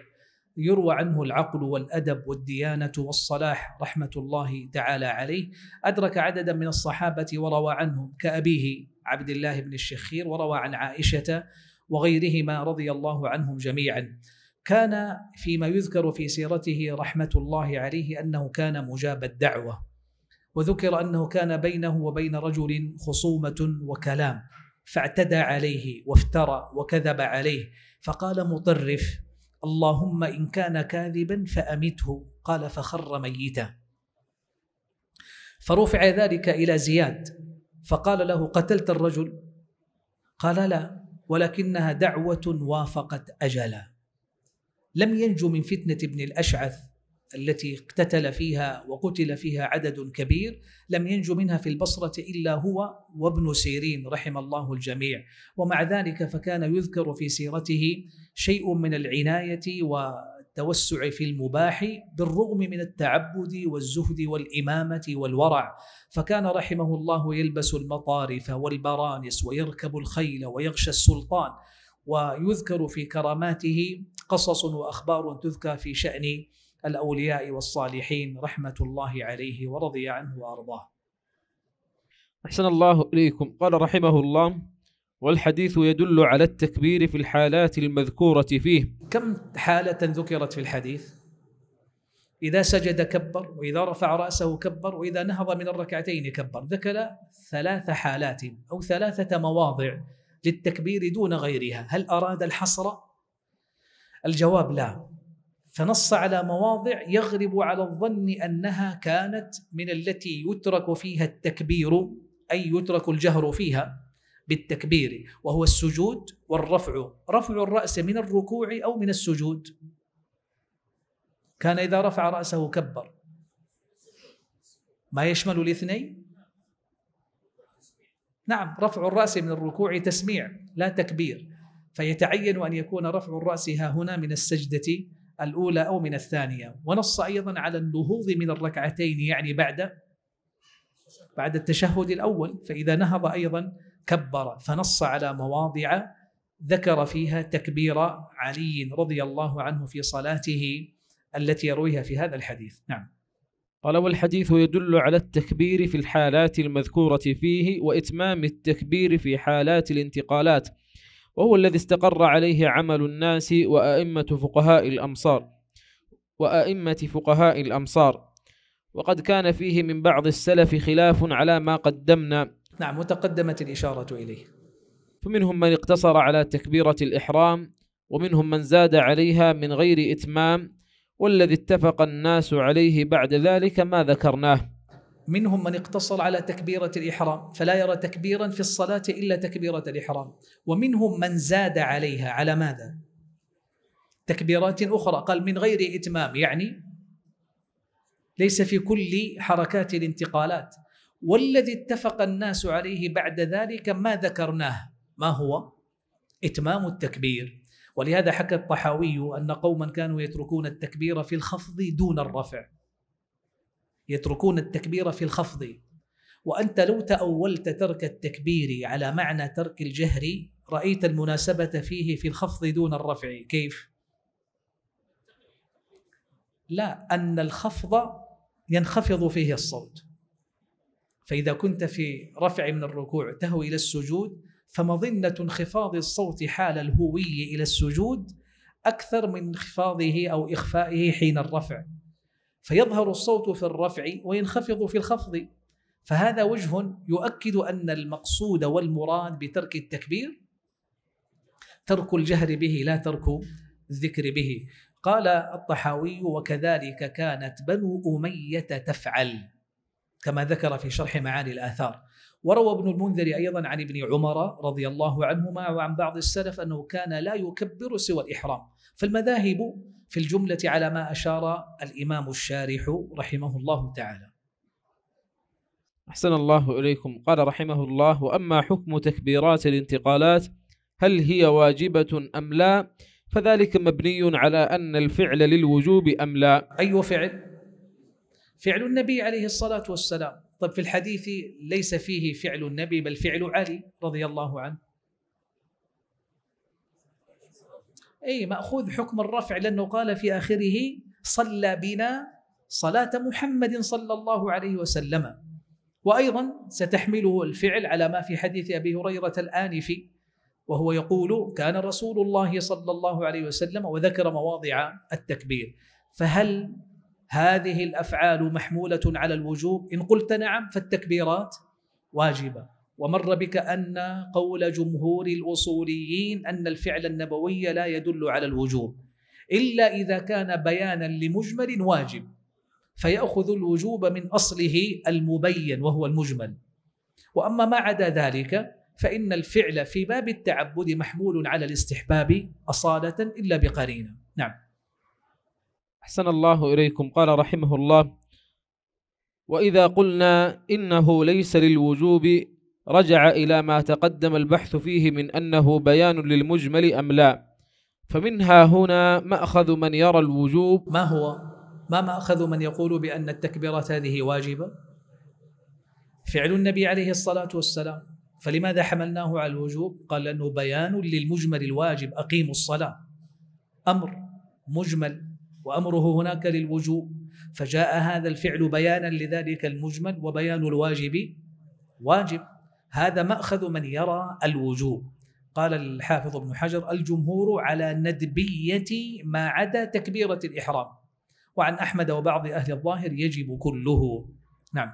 يروى عنه العقل والادب والديانه والصلاح رحمه الله تعالى عليه ادرك عددا من الصحابه وروى عنهم كابيه عبد الله بن الشخير وروى عن عائشه وغيرهما رضي الله عنهم جميعا كان فيما يذكر في سيرته رحمه الله عليه انه كان مجاب الدعوه وذكر انه كان بينه وبين رجل خصومه وكلام فاعتدى عليه وافترى وكذب عليه فقال مطرف اللهم ان كان كاذبا فامته قال فخر ميتا فرفع ذلك الى زياد فقال له قتلت الرجل قال لا ولكنها دعوة وافقت أجلا لم ينجو من فتنة ابن الأشعث التي اقتتل فيها وقتل فيها عدد كبير لم ينجو منها في البصرة إلا هو وابن سيرين رحم الله الجميع ومع ذلك فكان يذكر في سيرته شيء من العناية و التوسع في المباح بالرغم من التعبد والزهد والامامه والورع فكان رحمه الله يلبس المطارف والبرانس ويركب الخيل ويغشى السلطان ويذكر في كراماته قصص واخبار تذكى في شان الاولياء والصالحين رحمه الله عليه ورضي عنه وارضاه. احسن الله اليكم قال رحمه الله والحديث يدل على التكبير في الحالات المذكورة فيه كم حالة ذكرت في الحديث؟ إذا سجد كبر وإذا رفع رأسه كبر وإذا نهض من الركعتين كبر ذكر ثلاث حالات أو ثلاثة مواضع للتكبير دون غيرها هل أراد الحصر؟ الجواب لا فنص على مواضع يغلب على الظن أنها كانت من التي يترك فيها التكبير أي يترك الجهر فيها بالتكبير وهو السجود والرفع رفع الرأس من الركوع أو من السجود كان إذا رفع رأسه كبر ما يشمل الاثنين نعم رفع الرأس من الركوع تسميع لا تكبير فيتعين أن يكون رفع الرأس ها هنا من السجدة الأولى أو من الثانية ونص أيضا على النهوض من الركعتين يعني بعد بعد التشهد الأول فإذا نهض أيضا كبر فنص على مواضع ذكر فيها تكبير علي رضي الله عنه في صلاته التي يرويها في هذا الحديث نعم قال والحديث يدل على التكبير في الحالات المذكورة فيه وإتمام التكبير في حالات الانتقالات وهو الذي استقر عليه عمل الناس وأئمة فقهاء الأمصار وأئمة فقهاء الأمصار وقد كان فيه من بعض السلف خلاف على ما قدمنا نعم وتقدمت الإشارة إليه فمنهم من اقتصر على تكبيرة الإحرام ومنهم من زاد عليها من غير إتمام والذي اتفق الناس عليه بعد ذلك ما ذكرناه منهم من اقتصر على تكبيرة الإحرام فلا يرى تكبيرا في الصلاة إلا تكبيرة الإحرام ومنهم من زاد عليها على ماذا؟ تكبيرات أخرى قال من غير إتمام يعني ليس في كل حركات الانتقالات والذي اتفق الناس عليه بعد ذلك ما ذكرناه ما هو اتمام التكبير ولهذا حكى الطحاوي ان قوما كانوا يتركون التكبير في الخفض دون الرفع يتركون التكبير في الخفض وانت لو تاولت ترك التكبير على معنى ترك الجهر رايت المناسبه فيه في الخفض دون الرفع كيف لا ان الخفض ينخفض فيه الصوت فإذا كنت في رفع من الركوع تهوي إلى السجود فمظنة انخفاض الصوت حال الهوي إلى السجود أكثر من انخفاضه أو إخفائه حين الرفع فيظهر الصوت في الرفع وينخفض في الخفض فهذا وجه يؤكد أن المقصود والمراد بترك التكبير ترك الجهر به لا ترك الذكر به قال الطحاوي وكذلك كانت بنو أمية تفعل كما ذكر في شرح معاني الآثار وروى ابن المنذر أيضا عن ابن عمر رضي الله عنهما وعن بعض السلف أنه كان لا يكبر سوى الإحرام فالمذاهب في الجملة على ما أشار الإمام الشارح رحمه الله تعالى أحسن الله إليكم قال رحمه الله وأما حكم تكبيرات الانتقالات هل هي واجبة أم لا فذلك مبني على أن الفعل للوجوب أم لا أي فعل؟ فعل النبي عليه الصلاة والسلام طب في الحديث ليس فيه فعل النبي بل فعل علي رضي الله عنه أي مأخوذ حكم الرفع لأنه قال في آخره صلى بنا صلاة محمد صلى الله عليه وسلم وأيضا ستحمله الفعل على ما في حديث أبي هريرة في وهو يقول كان رسول الله صلى الله عليه وسلم وذكر مواضع التكبير فهل هذه الافعال محموله على الوجوب ان قلت نعم فالتكبيرات واجبه ومر بك ان قول جمهور الاصوليين ان الفعل النبوي لا يدل على الوجوب الا اذا كان بيانا لمجمل واجب فياخذ الوجوب من اصله المبين وهو المجمل واما ما عدا ذلك فان الفعل في باب التعبد محمول على الاستحباب اصاله الا بقرينه نعم أحسن الله إليكم قال رحمه الله وإذا قلنا إنه ليس للوجوب رجع إلى ما تقدم البحث فيه من أنه بيان للمجمل أم لا فمنها هنا مأخذ من يرى الوجوب ما هو؟ ما مأخذ من يقول بأن التكبيرات هذه واجبة؟ فعل النبي عليه الصلاة والسلام فلماذا حملناه على الوجوب؟ قال لأنه بيان للمجمل الواجب أقيموا الصلاة أمر مجمل وأمره هناك للوجوب فجاء هذا الفعل بيانا لذلك المجمل وبيان الواجب واجب هذا مأخذ من يرى الوجوب قال الحافظ ابن حجر الجمهور على ندبية ما عدا تكبيرة الإحرام وعن أحمد وبعض أهل الظاهر يجب كله نعم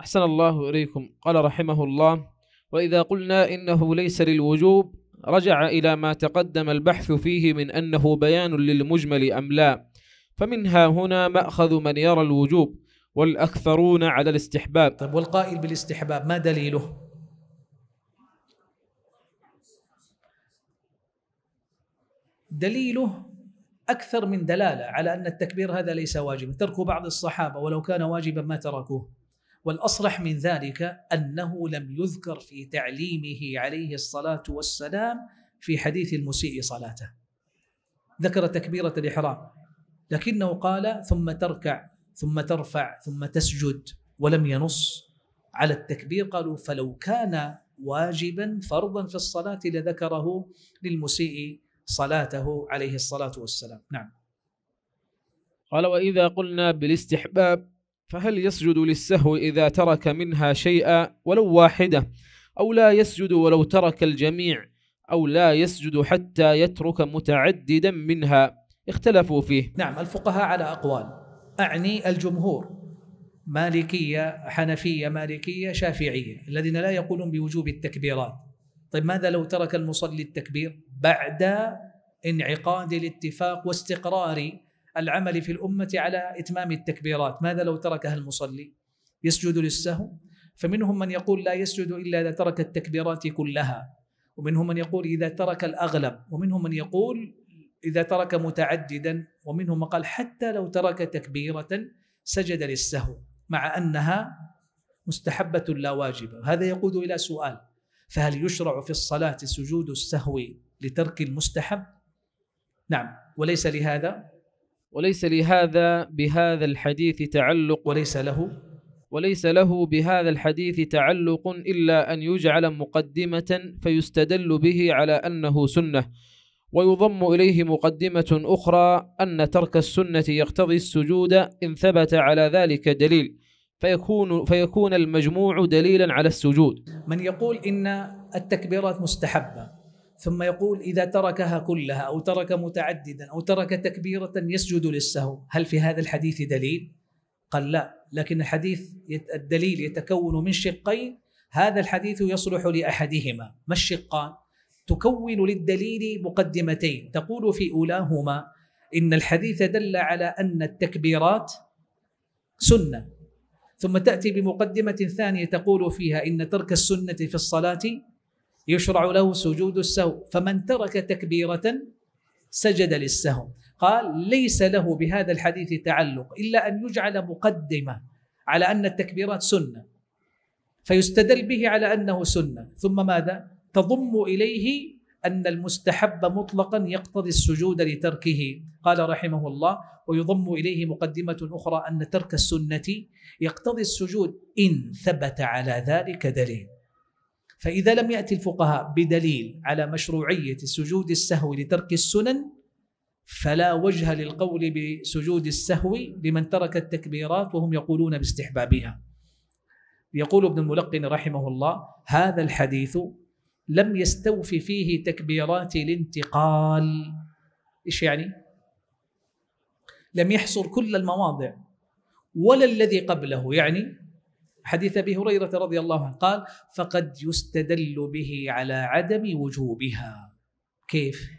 أحسن الله إليكم قال رحمه الله وإذا قلنا إنه ليس للوجوب رجع إلى ما تقدم البحث فيه من أنه بيان للمجمل أم لا فمنها هنا مأخذ من يرى الوجوب والأكثرون على الاستحباب طيب والقائل بالاستحباب ما دليله؟ دليله أكثر من دلالة على أن التكبير هذا ليس واجبا ترك بعض الصحابة ولو كان واجبا ما تركوه والاصرح من ذلك انه لم يذكر في تعليمه عليه الصلاه والسلام في حديث المسيء صلاته. ذكر تكبيره الاحرام لكنه قال ثم تركع ثم ترفع ثم تسجد ولم ينص على التكبير قالوا فلو كان واجبا فرضا في الصلاه لذكره للمسيء صلاته عليه الصلاه والسلام، نعم. قال واذا قلنا بالاستحباب فهل يسجد للسهو إذا ترك منها شيئا ولو واحدة أو لا يسجد ولو ترك الجميع أو لا يسجد حتى يترك متعددا منها اختلفوا فيه نعم الفقهاء على أقوال أعني الجمهور مالكية حنفية مالكية شافعية الذين لا يقولون بوجوب التكبيرات طيب ماذا لو ترك المصلي التكبير بعد انعقاد الاتفاق واستقرار العمل في الأمة على إتمام التكبيرات ماذا لو تركها المصلي يسجد للسهو فمنهم من يقول لا يسجد إلا إذا ترك التكبيرات كلها ومنهم من يقول إذا ترك الأغلب ومنهم من يقول إذا ترك متعددا ومنهم من قال حتى لو ترك تكبيرة سجد للسهو مع أنها مستحبة لا واجبة هذا يقود إلى سؤال فهل يشرع في الصلاة سجود السهو لترك المستحب؟ نعم وليس لهذا وليس لهذا بهذا الحديث تعلق وليس له وليس له بهذا الحديث تعلق إلا أن يجعل مقدمة فيستدل به على أنه سنة ويضم إليه مقدمة أخرى أن ترك السنة يقتضي السجود إن ثبت على ذلك دليل فيكون فيكون المجموع دليلا على السجود من يقول إن التكبيرات مستحبة ثم يقول إذا تركها كلها أو ترك متعددا أو ترك تكبيرة يسجد للسهو هل في هذا الحديث دليل؟ قال لا لكن الحديث الدليل يتكون من شقين هذا الحديث يصلح لأحدهما ما الشقان؟ تكون للدليل مقدمتين تقول في أولاهما إن الحديث دل على أن التكبيرات سنة ثم تأتي بمقدمة ثانية تقول فيها إن ترك السنة في الصلاة يشرع له سجود السهو فمن ترك تكبيرة سجد للسهو قال ليس له بهذا الحديث تعلق إلا أن يجعل مقدمة على أن التكبيرات سنة فيستدل به على أنه سنة ثم ماذا؟ تضم إليه أن المستحب مطلقا يقتضي السجود لتركه قال رحمه الله ويضم إليه مقدمة أخرى أن ترك السنة يقتضي السجود إن ثبت على ذلك دليل فإذا لم يأتي الفقهاء بدليل على مشروعية سجود السهو لترك السنن فلا وجه للقول بسجود السهو لمن ترك التكبيرات وهم يقولون باستحبابها يقول ابن الملقن رحمه الله هذا الحديث لم يستوف فيه تكبيرات الانتقال ايش يعني لم يحصر كل المواضع ولا الذي قبله يعني حديث ابي هريره رضي الله عنه قال فقد يستدل به على عدم وجوبها كيف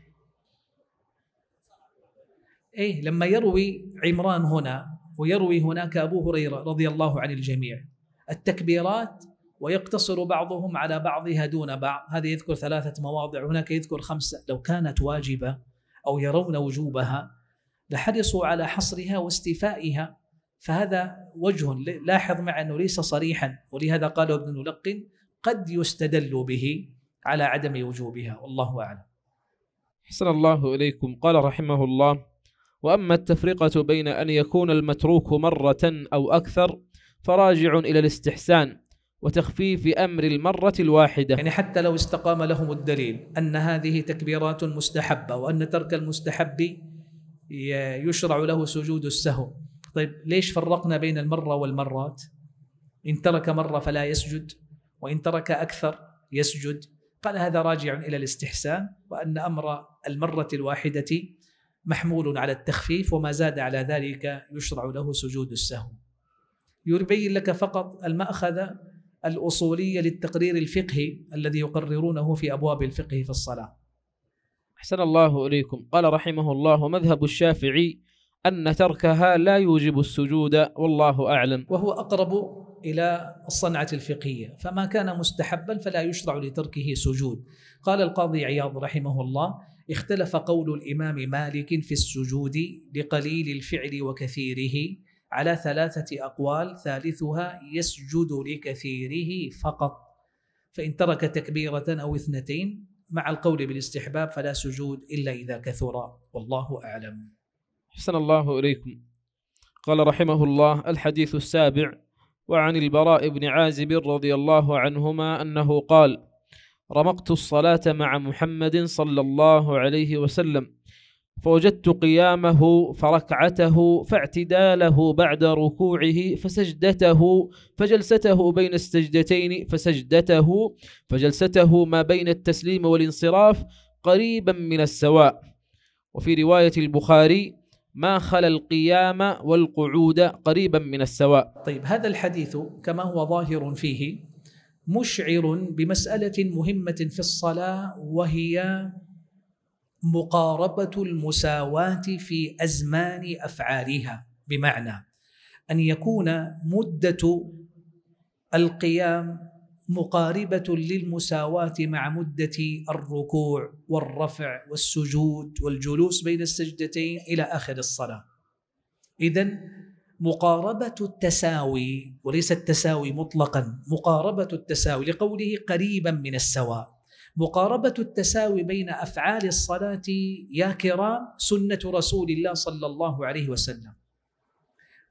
ايه لما يروي عمران هنا ويروي هناك ابو هريره رضي الله عن الجميع التكبيرات ويقتصر بعضهم على بعضها دون بعض هذا يذكر ثلاثه مواضع هناك يذكر خمسه لو كانت واجبه او يرون وجوبها لحرصوا على حصرها واستيفائها فهذا وجه لاحظ مع أنه ليس صريحا ولهذا قال ابن نلقن قد يستدل به على عدم وجوبها والله أعلم حسن الله إليكم قال رحمه الله وأما التفرقة بين أن يكون المتروك مرة أو أكثر فراجع إلى الاستحسان وتخفيف أمر المرة الواحدة يعني حتى لو استقام لهم الدليل أن هذه تكبيرات مستحبة وأن ترك المستحب يشرع له سجود السهو طيب ليش فرقنا بين المرة والمرات إن ترك مرة فلا يسجد وإن ترك أكثر يسجد قال هذا راجع إلى الاستحسان وأن أمر المرة الواحدة محمول على التخفيف وما زاد على ذلك يشرع له سجود السهو يبين لك فقط المأخذ الأصولية للتقرير الفقهي الذي يقررونه في أبواب الفقه في الصلاة أحسن الله إليكم قال رحمه الله مذهب الشافعي أن تركها لا يوجب السجود والله أعلم وهو أقرب إلى الصنعة الفقهية فما كان مستحبا فلا يشرع لتركه سجود قال القاضي عياض رحمه الله اختلف قول الإمام مالك في السجود لقليل الفعل وكثيره على ثلاثة أقوال ثالثها يسجد لكثيره فقط فإن ترك تكبيرة أو اثنتين مع القول بالاستحباب فلا سجود إلا إذا كثر والله أعلم أحسن الله إليكم قال رحمه الله الحديث السابع وعن البراء بن عازب رضي الله عنهما أنه قال رمقت الصلاة مع محمد صلى الله عليه وسلم فوجدت قيامه فركعته فاعتداله بعد ركوعه فسجدته فجلسته بين السجدتين فسجدته فجلسته ما بين التسليم والانصراف قريبا من السواء وفي رواية البخاري ما خلا القيام والقعود قريبا من السواء طيب هذا الحديث كما هو ظاهر فيه مشعر بمسألة مهمة في الصلاة وهي مقاربة المساواة في أزمان أفعالها بمعنى أن يكون مدة القيام مقاربة للمساواة مع مدة الركوع والرفع والسجود والجلوس بين السجدتين إلى آخر الصلاة إذا مقاربة التساوي وليس التساوي مطلقا مقاربة التساوي لقوله قريبا من السواء مقاربة التساوي بين أفعال الصلاة يا كرام سنة رسول الله صلى الله عليه وسلم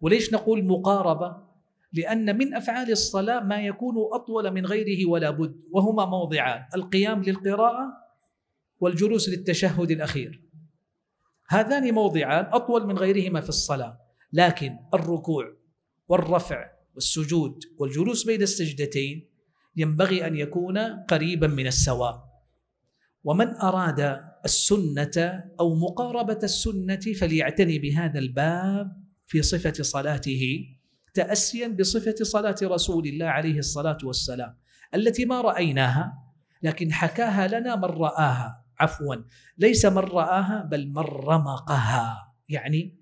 وليش نقول مقاربة لأن من أفعال الصلاة ما يكون أطول من غيره ولا بد وهما موضعان القيام للقراءة والجلوس للتشهد الأخير هذان موضعان أطول من غيرهما في الصلاة لكن الركوع والرفع والسجود والجلوس بين السجدتين ينبغي أن يكون قريبا من السواء ومن أراد السنة أو مقاربة السنة فليعتني بهذا الباب في صفة صلاته تأسيا بصفة صلاة رسول الله عليه الصلاة والسلام التي ما رأيناها لكن حكاها لنا من رآها عفوا ليس من رآها بل من رمقها يعني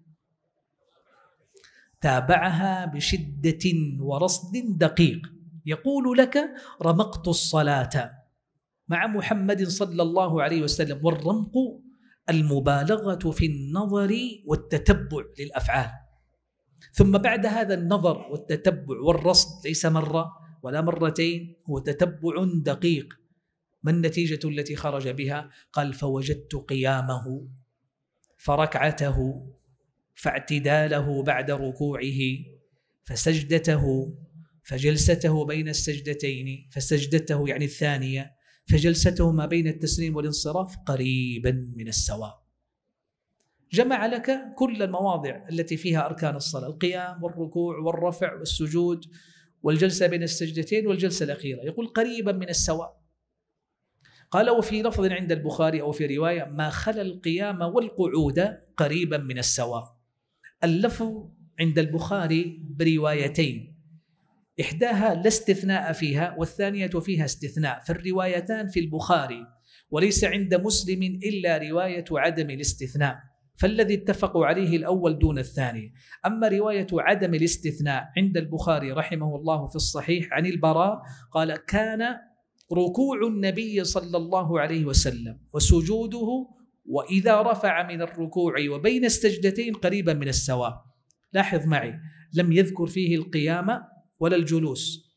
تابعها بشدة ورصد دقيق يقول لك رمقت الصلاة مع محمد صلى الله عليه وسلم والرمق المبالغة في النظر والتتبع للأفعال ثم بعد هذا النظر والتتبع والرصد ليس مرة ولا مرتين هو تتبع دقيق ما النتيجة التي خرج بها قال فوجدت قيامه فركعته فاعتداله بعد ركوعه فسجدته فجلسته بين السجدتين فسجدته يعني الثانية فجلسته ما بين التسليم والانصراف قريبا من السواق جمع لك كل المواضع التي فيها أركان الصلاة القيام والركوع والرفع والسجود والجلسة بين السجدتين والجلسة الأخيرة يقول قريبا من السواء قال وفي لفظ عند البخاري أو في رواية ما خلا القيام والقعود قريبا من السواء اللفظ عند البخاري بروايتين إحداها لا استثناء فيها والثانية فيها استثناء فالروايتان في البخاري وليس عند مسلم إلا رواية عدم الاستثناء فالذي اتفقوا عليه الاول دون الثاني اما روايه عدم الاستثناء عند البخاري رحمه الله في الصحيح عن البراء قال كان ركوع النبي صلى الله عليه وسلم وسجوده واذا رفع من الركوع وبين السجدتين قريبا من السواء لاحظ معي لم يذكر فيه القيامه ولا الجلوس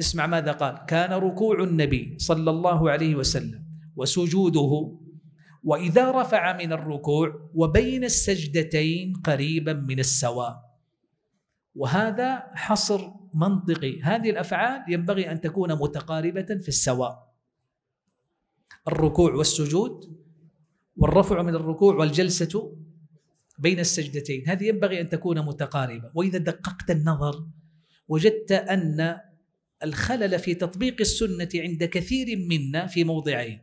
اسمع ماذا قال كان ركوع النبي صلى الله عليه وسلم وسجوده واذا رفع من الركوع وبين السجدتين قريبا من السواء وهذا حصر منطقي هذه الافعال ينبغي ان تكون متقاربه في السواء الركوع والسجود والرفع من الركوع والجلسه بين السجدتين هذه ينبغي ان تكون متقاربه واذا دققت النظر وجدت ان الخلل في تطبيق السنه عند كثير منا في موضعين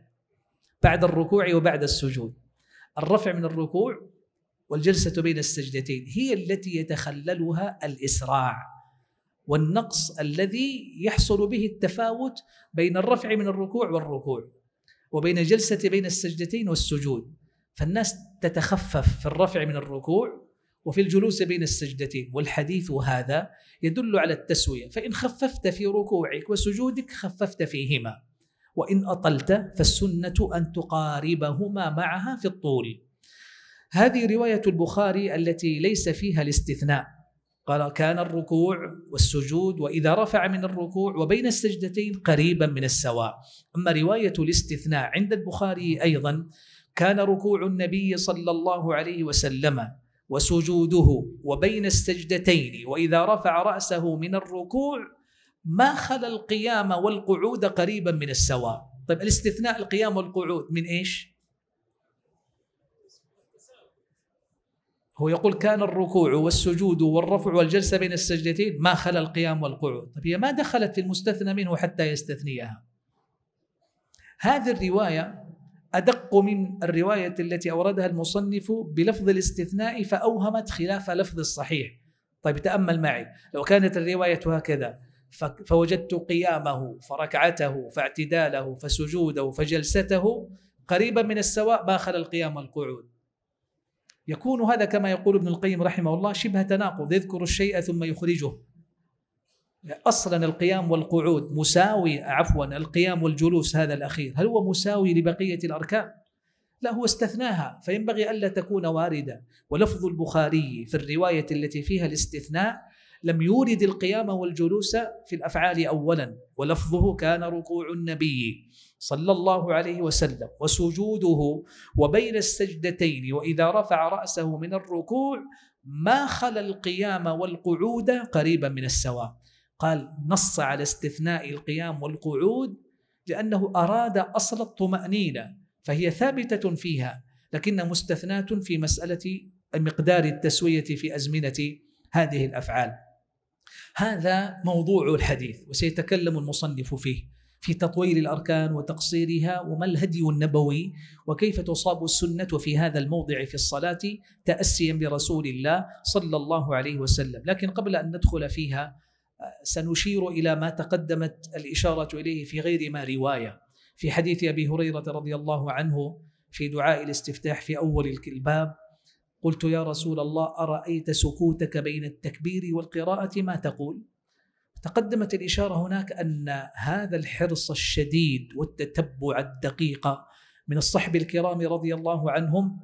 بعد الركوع وبعد السجود الرفع من الركوع والجلسة بين السجدتين هي التي يتخللها الإسراع والنقص الذي يحصل به التفاوت بين الرفع من الركوع والركوع وبين جلسة بين السجدتين والسجود فالناس تتخفف في الرفع من الركوع وفي الجلوس بين السجدتين والحديث هذا يدل على التسوية فإن خففت في ركوعك وسجودك خففت فيهما وإن أطلت فالسنة أن تقاربهما معها في الطول هذه رواية البخاري التي ليس فيها الاستثناء قال كان الركوع والسجود وإذا رفع من الركوع وبين السجدتين قريبا من السواء أما رواية الاستثناء عند البخاري أيضا كان ركوع النبي صلى الله عليه وسلم وسجوده وبين السجدتين وإذا رفع رأسه من الركوع ما خلى القيام والقعود قريبا من السواء طيب الاستثناء القيام والقعود من ايش هو يقول كان الركوع والسجود والرفع والجلسه بين السجدتين ما خلى القيام والقعود طيب هي ما دخلت في المستثنى منه حتى يستثنيها هذه الروايه ادق من الروايه التي اوردها المصنف بلفظ الاستثناء فاوهمت خلاف لفظ الصحيح طيب تامل معي لو كانت الروايه هكذا فوجدت قيامه فركعته فاعتداله فسجوده فجلسته قريبا من السواء ما خلا القيام والقعود يكون هذا كما يقول ابن القيم رحمه الله شبه تناقض يذكر الشيء ثم يخرجه اصلا القيام والقعود مساوي عفوا القيام والجلوس هذا الاخير هل هو مساوي لبقيه الاركان؟ لا هو استثناها فينبغي الا تكون وارده ولفظ البخاري في الروايه التي فيها الاستثناء لم يورد القيام والجلوس في الافعال اولا ولفظه كان ركوع النبي صلى الله عليه وسلم وسجوده وبين السجدتين واذا رفع راسه من الركوع ما خلا القيام والقعود قريبا من السواء قال نص على استثناء القيام والقعود لانه اراد اصل الطمانينه فهي ثابته فيها لكن مستثناه في مساله مقدار التسويه في ازمنه هذه الافعال هذا موضوع الحديث وسيتكلم المصنف فيه في تطوير الاركان وتقصيرها وما الهدي النبوي وكيف تصاب السنه في هذا الموضع في الصلاه تاسيا برسول الله صلى الله عليه وسلم، لكن قبل ان ندخل فيها سنشير الى ما تقدمت الاشاره اليه في غير ما روايه في حديث ابي هريره رضي الله عنه في دعاء الاستفتاح في اول الباب قلت يا رسول الله ارايت سكوتك بين التكبير والقراءه ما تقول تقدمت الاشاره هناك ان هذا الحرص الشديد والتتبع الدقيق من الصحب الكرام رضي الله عنهم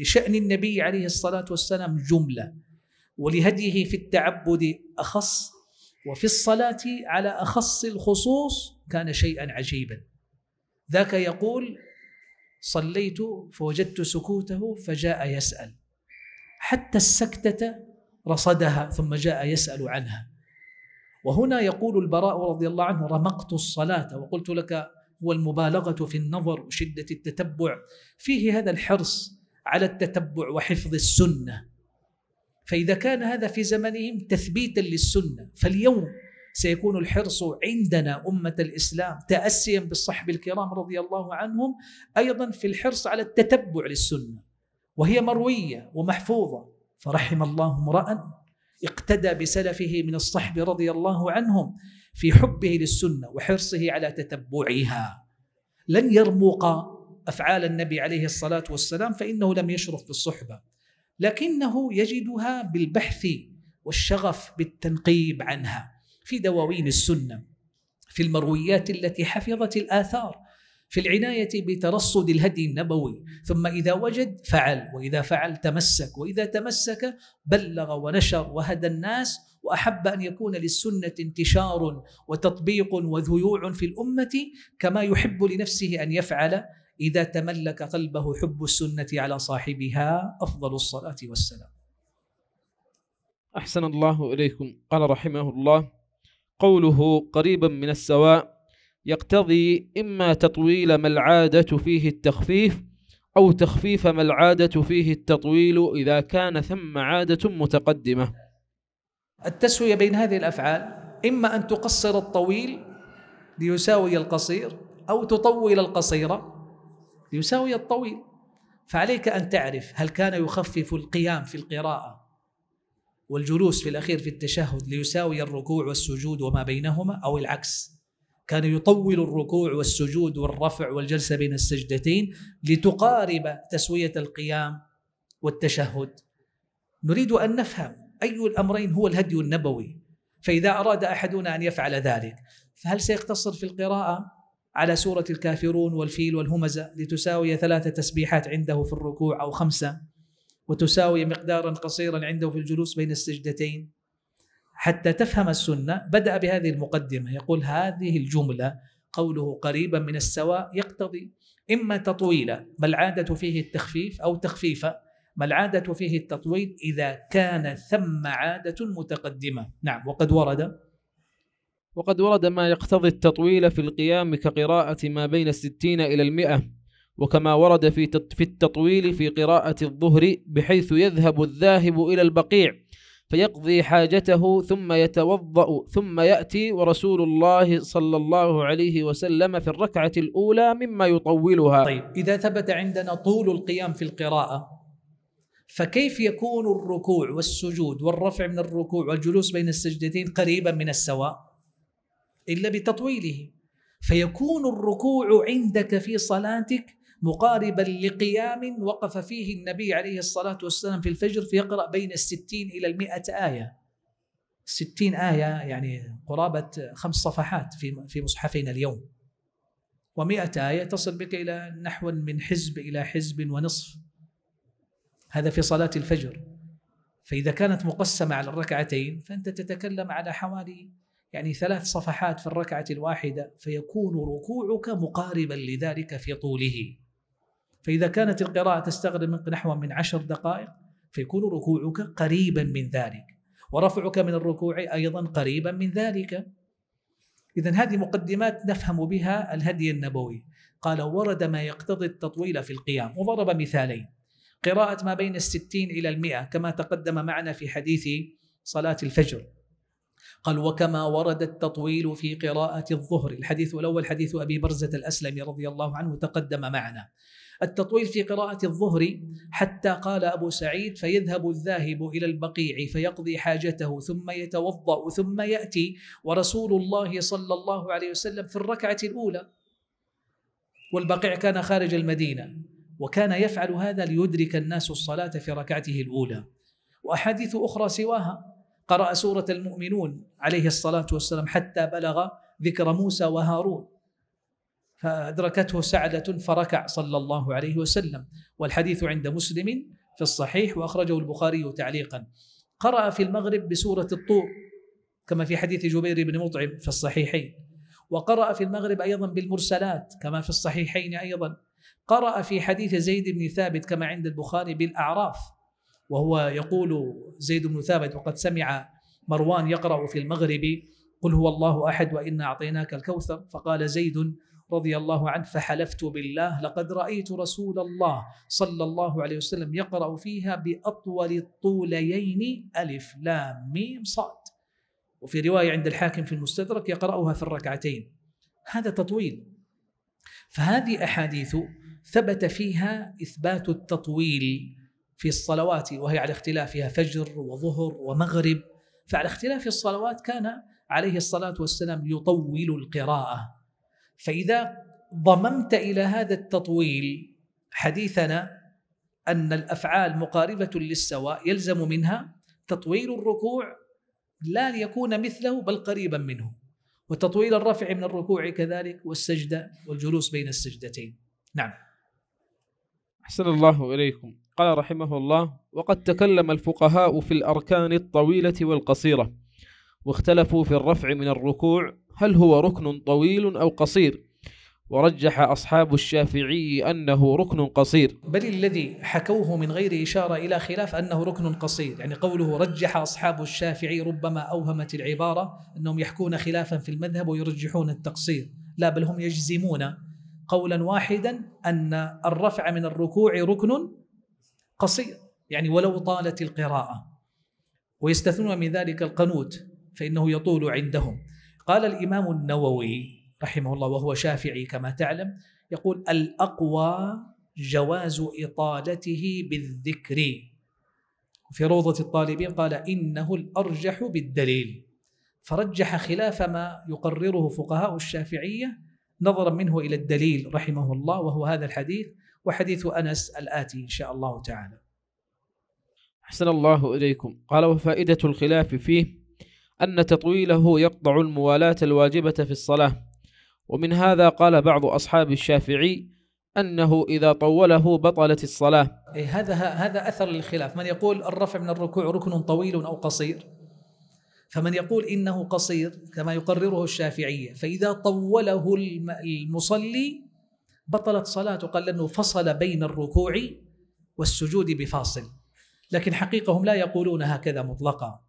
لشان النبي عليه الصلاه والسلام جمله ولهديه في التعبد اخص وفي الصلاه على اخص الخصوص كان شيئا عجيبا ذاك يقول صليت فوجدت سكوته فجاء يسأل حتى السكتة رصدها ثم جاء يسأل عنها وهنا يقول البراء رضي الله عنه رمقت الصلاة وقلت لك هو المبالغة في النظر وشدة التتبع فيه هذا الحرص على التتبع وحفظ السنة فإذا كان هذا في زمنهم تثبيتا للسنة فاليوم سيكون الحرص عندنا أمة الإسلام تأسيا بالصحب الكرام رضي الله عنهم أيضا في الحرص على التتبع للسنة وهي مروية ومحفوظة فرحم الله امرأ اقتدى بسلفه من الصحب رضي الله عنهم في حبه للسنة وحرصه على تتبعها لن يرمق أفعال النبي عليه الصلاة والسلام فإنه لم يشرف بالصحبة لكنه يجدها بالبحث والشغف بالتنقيب عنها في دواوين السنه في المرويات التي حفظت الاثار في العنايه بترصد الهدي النبوي ثم اذا وجد فعل واذا فعل تمسك واذا تمسك بلغ ونشر وهدى الناس واحب ان يكون للسنه انتشار وتطبيق وذيوع في الامه كما يحب لنفسه ان يفعل اذا تملك قلبه حب السنه على صاحبها افضل الصلاه والسلام. احسن الله اليكم قال رحمه الله قوله قريبا من السواء يقتضي إما تطويل ما العادة فيه التخفيف أو تخفيف ما العادة فيه التطويل إذا كان ثم عادة متقدمة التسوية بين هذه الأفعال إما أن تقصر الطويل ليساوي القصير أو تطول القصير ليساوي الطويل فعليك أن تعرف هل كان يخفف القيام في القراءة والجلوس في الأخير في التشهد ليساوي الركوع والسجود وما بينهما أو العكس كان يطول الركوع والسجود والرفع والجلسة بين السجدتين لتقارب تسوية القيام والتشهد نريد أن نفهم أي الأمرين هو الهدي النبوي فإذا أراد أحدنا أن يفعل ذلك فهل سيقتصر في القراءة على سورة الكافرون والفيل والهمزة لتساوي ثلاثة تسبيحات عنده في الركوع أو خمسة وتساوي مقدارا قصيرا عنده في الجلوس بين السجدتين حتى تفهم السنة بدأ بهذه المقدمة يقول هذه الجملة قوله قريبا من السواء يقتضي إما تطويلا ما العادة فيه التخفيف أو تخفيفا ما العادة فيه التطويل إذا كان ثم عادة متقدمة نعم وقد ورد وقد ورد ما يقتضي التطويل في القيام كقراءة ما بين الستين إلى المئة وكما ورد في في التطويل في قراءة الظهر بحيث يذهب الذاهب إلى البقيع فيقضي حاجته ثم يتوضأ ثم يأتي ورسول الله صلى الله عليه وسلم في الركعة الأولى مما يطولها طيب إذا ثبت عندنا طول القيام في القراءة فكيف يكون الركوع والسجود والرفع من الركوع والجلوس بين السجدتين قريبا من السواء إلا بتطويله فيكون الركوع عندك في صلاتك مقاربا لقيام وقف فيه النبي عليه الصلاة والسلام في الفجر فيقرأ بين الستين إلى المئة آية ستين آية يعني قرابة خمس صفحات في في مصحفنا اليوم ومئة آية تصل بك إلى نحو من حزب إلى حزب ونصف هذا في صلاة الفجر فإذا كانت مقسمة على الركعتين فأنت تتكلم على حوالي يعني ثلاث صفحات في الركعة الواحدة فيكون ركوعك مقاربا لذلك في طوله فإذا كانت القراءة تستغرق منك نحو من عشر دقائق فيكون ركوعك قريبا من ذلك ورفعك من الركوع أيضا قريبا من ذلك إذا هذه مقدمات نفهم بها الهدي النبوي قال ورد ما يقتضي التطويل في القيام وضرب مثالين قراءة ما بين الستين إلى المئة كما تقدم معنا في حديث صلاة الفجر قال وكما ورد التطويل في قراءة الظهر الحديث الأول حديث أبي برزة الأسلمي رضي الله عنه تقدم معنا التطويل في قراءة الظهر حتى قال أبو سعيد فيذهب الذاهب إلى البقيع فيقضي حاجته ثم يتوضأ ثم يأتي ورسول الله صلى الله عليه وسلم في الركعة الأولى والبقيع كان خارج المدينة وكان يفعل هذا ليدرك الناس الصلاة في ركعته الأولى وأحاديث أخرى سواها قرأ سورة المؤمنون عليه الصلاة والسلام حتى بلغ ذكر موسى وهارون فأدركته سعدة فركع صلى الله عليه وسلم والحديث عند مسلم في الصحيح وأخرجه البخاري تعليقا قرأ في المغرب بسورة الطور كما في حديث جبير بن مطعم في الصحيحين وقرأ في المغرب أيضا بالمرسلات كما في الصحيحين أيضا قرأ في حديث زيد بن ثابت كما عند البخاري بالأعراف وهو يقول زيد بن ثابت وقد سمع مروان يقرأ في المغرب قل هو الله أحد وإنا أعطيناك الكوثر فقال زيد رضي الله عنه فحلفت بالله لقد رايت رسول الله صلى الله عليه وسلم يقرا فيها باطول الطوليين الف لام ميم صاد وفي روايه عند الحاكم في المستدرك يقراها في الركعتين هذا تطويل فهذه احاديث ثبت فيها اثبات التطويل في الصلوات وهي على اختلافها فجر وظهر ومغرب فعلى اختلاف الصلوات كان عليه الصلاه والسلام يطول القراءه فإذا ضممت إلى هذا التطويل حديثنا أن الأفعال مقاربة للسواء يلزم منها تطويل الركوع لا ليكون مثله بل قريبا منه وتطويل الرفع من الركوع كذلك والسجدة والجلوس بين السجدتين نعم أحسن الله إليكم قال رحمه الله وقد تكلم الفقهاء في الأركان الطويلة والقصيرة واختلفوا في الرفع من الركوع هل هو ركن طويل أو قصير ورجح أصحاب الشافعي أنه ركن قصير بل الذي حكوه من غير إشارة إلى خلاف أنه ركن قصير يعني قوله رجح أصحاب الشافعي ربما أوهمت العبارة أنهم يحكون خلافا في المذهب ويرجحون التقصير لا بل هم يجزمون قولا واحدا أن الرفع من الركوع ركن قصير يعني ولو طالت القراءة ويستثنون من ذلك القنوت فإنه يطول عندهم قال الإمام النووي رحمه الله وهو شافعي كما تعلم يقول الأقوى جواز إطالته بالذكر في روضة الطالبين قال إنه الأرجح بالدليل فرجح خلاف ما يقرره فقهاء الشافعية نظرا منه إلى الدليل رحمه الله وهو هذا الحديث وحديث أنس الآتي إن شاء الله تعالى أحسن الله إليكم قال وفائدة الخلاف فيه أن تطويله يقطع الموالاة الواجبة في الصلاة ومن هذا قال بعض أصحاب الشافعي أنه إذا طوله بطلت الصلاة إيه هذا هذا أثر للخلاف من يقول الرفع من الركوع ركن طويل أو قصير فمن يقول إنه قصير كما يقرره الشافعية فإذا طوله المصلي بطلت صلاته قال لأنه فصل بين الركوع والسجود بفاصل لكن حقيقة هم لا يقولون هكذا مطلقا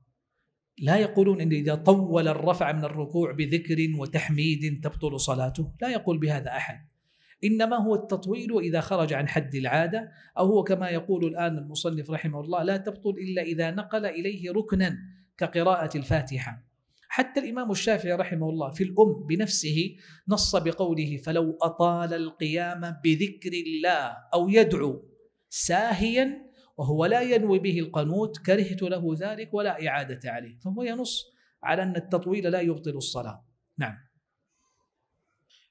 لا يقولون ان اذا طول الرفع من الركوع بذكر وتحميد تبطل صلاته، لا يقول بهذا احد. انما هو التطويل اذا خرج عن حد العاده او هو كما يقول الان المصنف رحمه الله لا تبطل الا اذا نقل اليه ركنا كقراءه الفاتحه. حتى الامام الشافعي رحمه الله في الام بنفسه نص بقوله فلو اطال القيام بذكر الله او يدعو ساهيا وهو لا ينوي به القنوت كرهت له ذلك ولا إعادة عليه فهو ينص على أن التطويل لا يبطل الصلاة نعم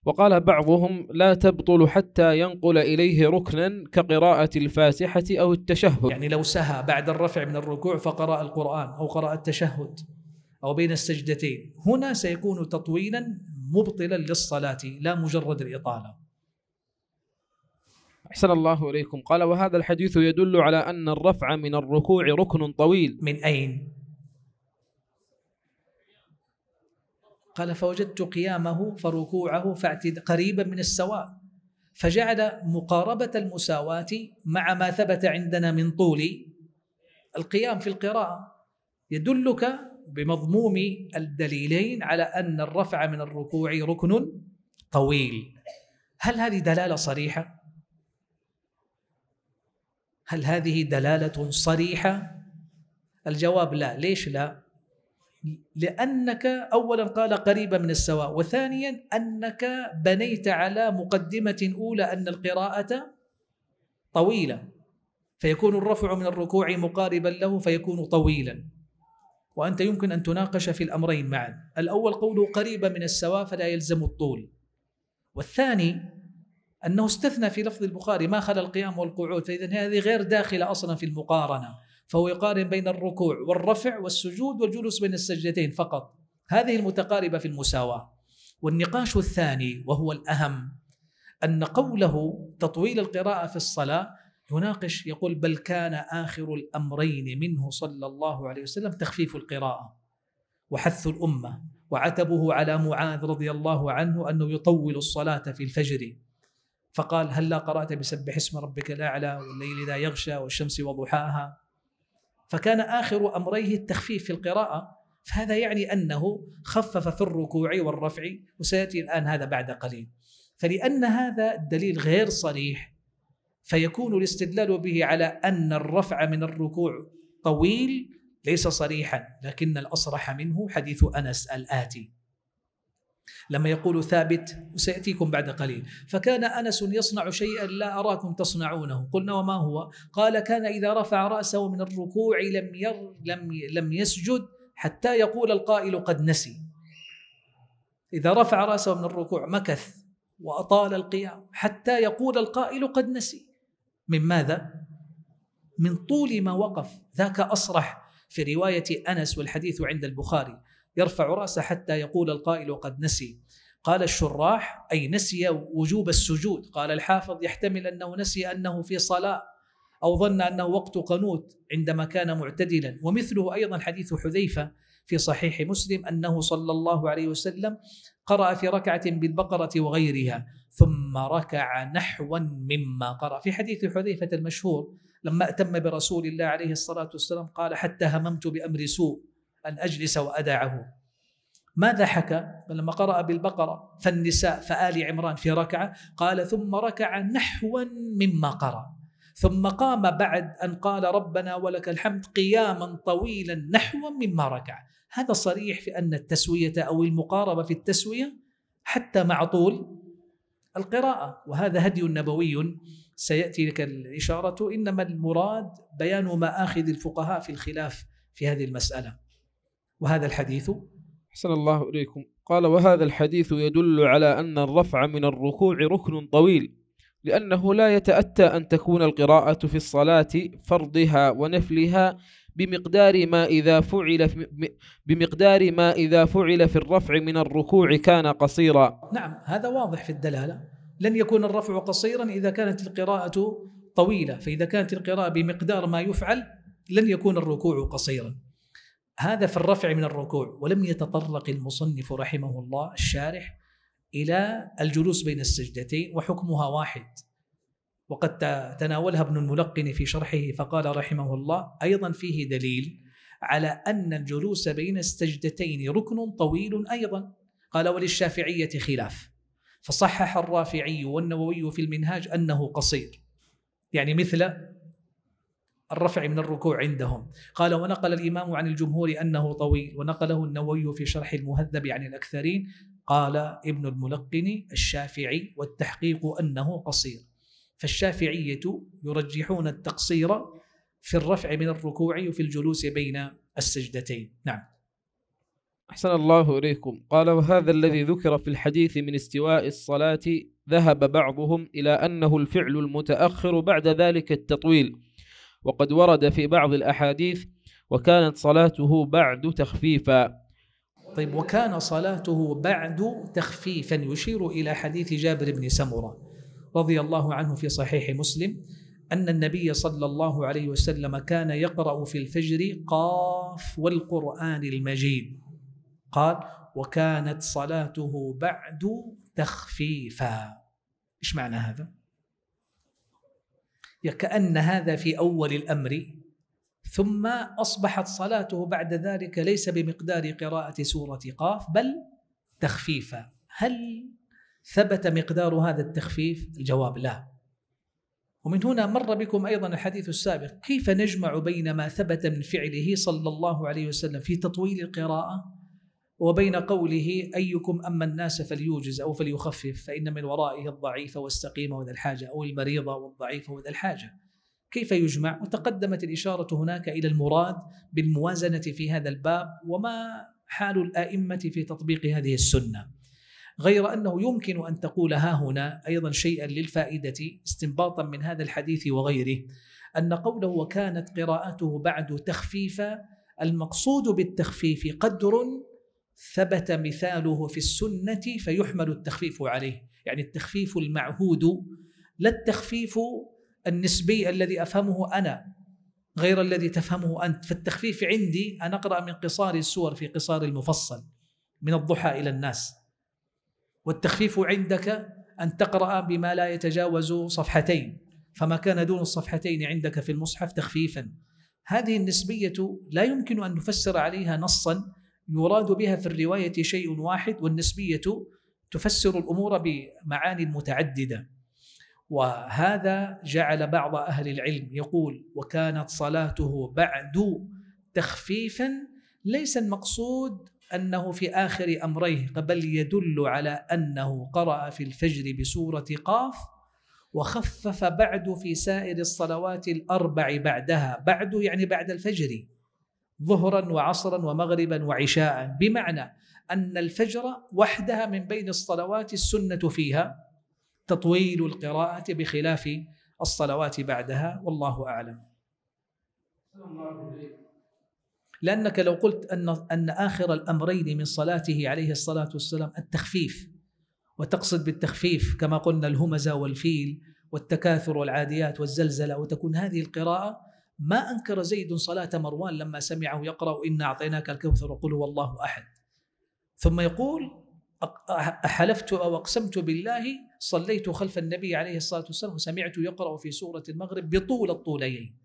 وقال بعضهم لا تبطل حتى ينقل إليه ركنا كقراءة الفاتحة أو التشهد يعني لو سهى بعد الرفع من الركوع فقرأ القرآن أو قرأ التشهد أو بين السجدتين هنا سيكون تطويلا مبطلا للصلاة لا مجرد الإطالة أحسن الله إليكم قال وهذا الحديث يدل على أن الرفع من الركوع ركن طويل من أين؟ قال فوجدت قيامه فركوعه فاعتد قريبا من السواء فجعل مقاربة المساواة مع ما ثبت عندنا من طول القيام في القراءة يدلك بمضموم الدليلين على أن الرفع من الركوع ركن طويل هل هذه دلالة صريحة؟ هل هذه دلاله صريحه الجواب لا ليش لا لانك اولا قال قريبا من السواء وثانيا انك بنيت على مقدمه اولى ان القراءه طويله فيكون الرفع من الركوع مقاربا له فيكون طويلا وانت يمكن ان تناقش في الامرين معا الاول قوله قريبا من السواء فلا يلزم الطول والثاني أنه استثنى في لفظ البخاري ما خلا القيام والقعود فإذا هذه غير داخلة أصلا في المقارنة فهو يقارن بين الركوع والرفع والسجود والجلوس بين السجدتين فقط هذه المتقاربة في المساواة والنقاش الثاني وهو الأهم أن قوله تطويل القراءة في الصلاة يناقش يقول بل كان آخر الأمرين منه صلى الله عليه وسلم تخفيف القراءة وحث الأمة وعتبه على معاذ رضي الله عنه أنه يطول الصلاة في الفجر فقال هلا هل قرأت بسبح اسم ربك الأعلى والليل إذا يغشى والشمس وضحاها فكان آخر أمريه التخفيف في القراءة فهذا يعني أنه خفف في الركوع والرفع وسيأتي الآن هذا بعد قليل فلأن هذا الدليل غير صريح فيكون الاستدلال به على أن الرفع من الركوع طويل ليس صريحا لكن الأصرح منه حديث أنس الآتي لما يقول ثابت وسيأتيكم بعد قليل فكان أنس يصنع شيئا لا أراكم تصنعونه قلنا وما هو قال كان إذا رفع رأسه من الركوع لم, ير لم, لم يسجد حتى يقول القائل قد نسي إذا رفع رأسه من الركوع مكث وأطال القيام حتى يقول القائل قد نسي من ماذا؟ من طول ما وقف ذاك أصرح في رواية أنس والحديث عند البخاري يرفع راسه حتى يقول القائل وقد نسي قال الشراح أي نسي وجوب السجود قال الحافظ يحتمل أنه نسي أنه في صلاة أو ظن أنه وقت قنوت عندما كان معتدلا ومثله أيضا حديث حذيفة في صحيح مسلم أنه صلى الله عليه وسلم قرأ في ركعة بالبقرة وغيرها ثم ركع نحوا مما قرأ في حديث حذيفة المشهور لما أتم برسول الله عليه الصلاة والسلام قال حتى هممت بأمر سوء أن أجلس وأدعه ماذا حكى لما قرأ بالبقرة فالنساء فآل عمران في ركعة قال ثم ركع نحوا مما قرأ ثم قام بعد أن قال ربنا ولك الحمد قياما طويلا نحوا مما ركع هذا صريح في أن التسوية أو المقاربة في التسوية حتى مع طول القراءة وهذا هدي نبوي سيأتي لك الإشارة إنما المراد بيان مآخذ الفقهاء في الخلاف في هذه المسألة وهذا الحديث أحسن الله إليكم قال وهذا الحديث يدل على أن الرفع من الركوع ركن طويل لأنه لا يتأتى أن تكون القراءة في الصلاة فرضها ونفلها بمقدار ما إذا فعل بمقدار ما إذا فعل في الرفع من الركوع كان قصيرا. نعم هذا واضح في الدلالة، لن يكون الرفع قصيرا إذا كانت القراءة طويلة، فإذا كانت القراءة بمقدار ما يفعل لن يكون الركوع قصيرا. هذا في الرفع من الركوع ولم يتطرق المصنف رحمه الله الشارح إلى الجلوس بين السجدتين وحكمها واحد وقد تناولها ابن الملقن في شرحه فقال رحمه الله أيضا فيه دليل على أن الجلوس بين السجدتين ركن طويل أيضا قال وللشافعية خلاف فصحح الرافعي والنووي في المنهاج أنه قصير يعني مثل الرفع من الركوع عندهم قال ونقل الإمام عن الجمهور أنه طويل ونقله النووي في شرح المهذب عن الأكثرين قال ابن الملقن الشافعي والتحقيق أنه قصير فالشافعية يرجحون التقصير في الرفع من الركوع وفي الجلوس بين السجدتين نعم أحسن الله إليكم قال وهذا الذي ذكر في الحديث من استواء الصلاة ذهب بعضهم إلى أنه الفعل المتأخر بعد ذلك التطويل وقد ورد في بعض الأحاديث وكانت صلاته بعد تخفيفا طيب وكان صلاته بعد تخفيفا يشير إلى حديث جابر بن سمرة رضي الله عنه في صحيح مسلم أن النبي صلى الله عليه وسلم كان يقرأ في الفجر قاف والقرآن المجيد قال وكانت صلاته بعد تخفيفا إيش معنى هذا؟ كأن هذا في أول الأمر ثم أصبحت صلاته بعد ذلك ليس بمقدار قراءة سورة قاف بل تخفيفا هل ثبت مقدار هذا التخفيف؟ الجواب لا ومن هنا مر بكم أيضا الحديث السابق كيف نجمع بين ما ثبت من فعله صلى الله عليه وسلم في تطويل القراءة وبين قوله أيكم أما الناس فليوجز أو فليخفف فإن من ورائه الضعيف والسقيم وذا الحاجة أو المريض والضعيف وذا الحاجة كيف يجمع؟ وتقدمت الإشارة هناك إلى المراد بالموازنة في هذا الباب وما حال الائمه في تطبيق هذه السنه غير انه يمكن ان تقول ها هنا ايضا شيئا للفائده استنباطا من هذا الحديث وغيره ان قوله وكانت قراءته بعد تخفيفا المقصود بالتخفيف قدر ثبت مثاله في السنة فيحمل التخفيف عليه يعني التخفيف المعهود لا التخفيف النسبي الذي أفهمه أنا غير الذي تفهمه أنت فالتخفيف عندي أن أقرأ من قصار السور في قصار المفصل من الضحى إلى الناس والتخفيف عندك أن تقرأ بما لا يتجاوز صفحتين فما كان دون الصفحتين عندك في المصحف تخفيفا هذه النسبية لا يمكن أن نفسر عليها نصا يراد بها في الرواية شيء واحد والنسبية تفسر الأمور بمعاني متعددة وهذا جعل بعض أهل العلم يقول وكانت صلاته بعد تخفيفا ليس المقصود أنه في آخر أمريه بل يدل على أنه قرأ في الفجر بسورة قاف وخفف بعد في سائر الصلوات الأربع بعدها بعد يعني بعد الفجر ظهرا وعصرا ومغربا وعشاء بمعنى أن الفجر وحدها من بين الصلوات السنة فيها تطويل القراءة بخلاف الصلوات بعدها والله أعلم لأنك لو قلت أن, أن آخر الأمرين من صلاته عليه الصلاة والسلام التخفيف وتقصد بالتخفيف كما قلنا الهمزة والفيل والتكاثر والعاديات والزلزلة وتكون هذه القراءة ما أنكر زيد صلاة مروان لما سمعه يقرأ إنا أعطيناك الكوثر وقل هو الله أحد ثم يقول حلفت أو أقسمت بالله صليت خلف النبي عليه الصلاة والسلام وسمعت يقرأ في سورة المغرب بطول الطولين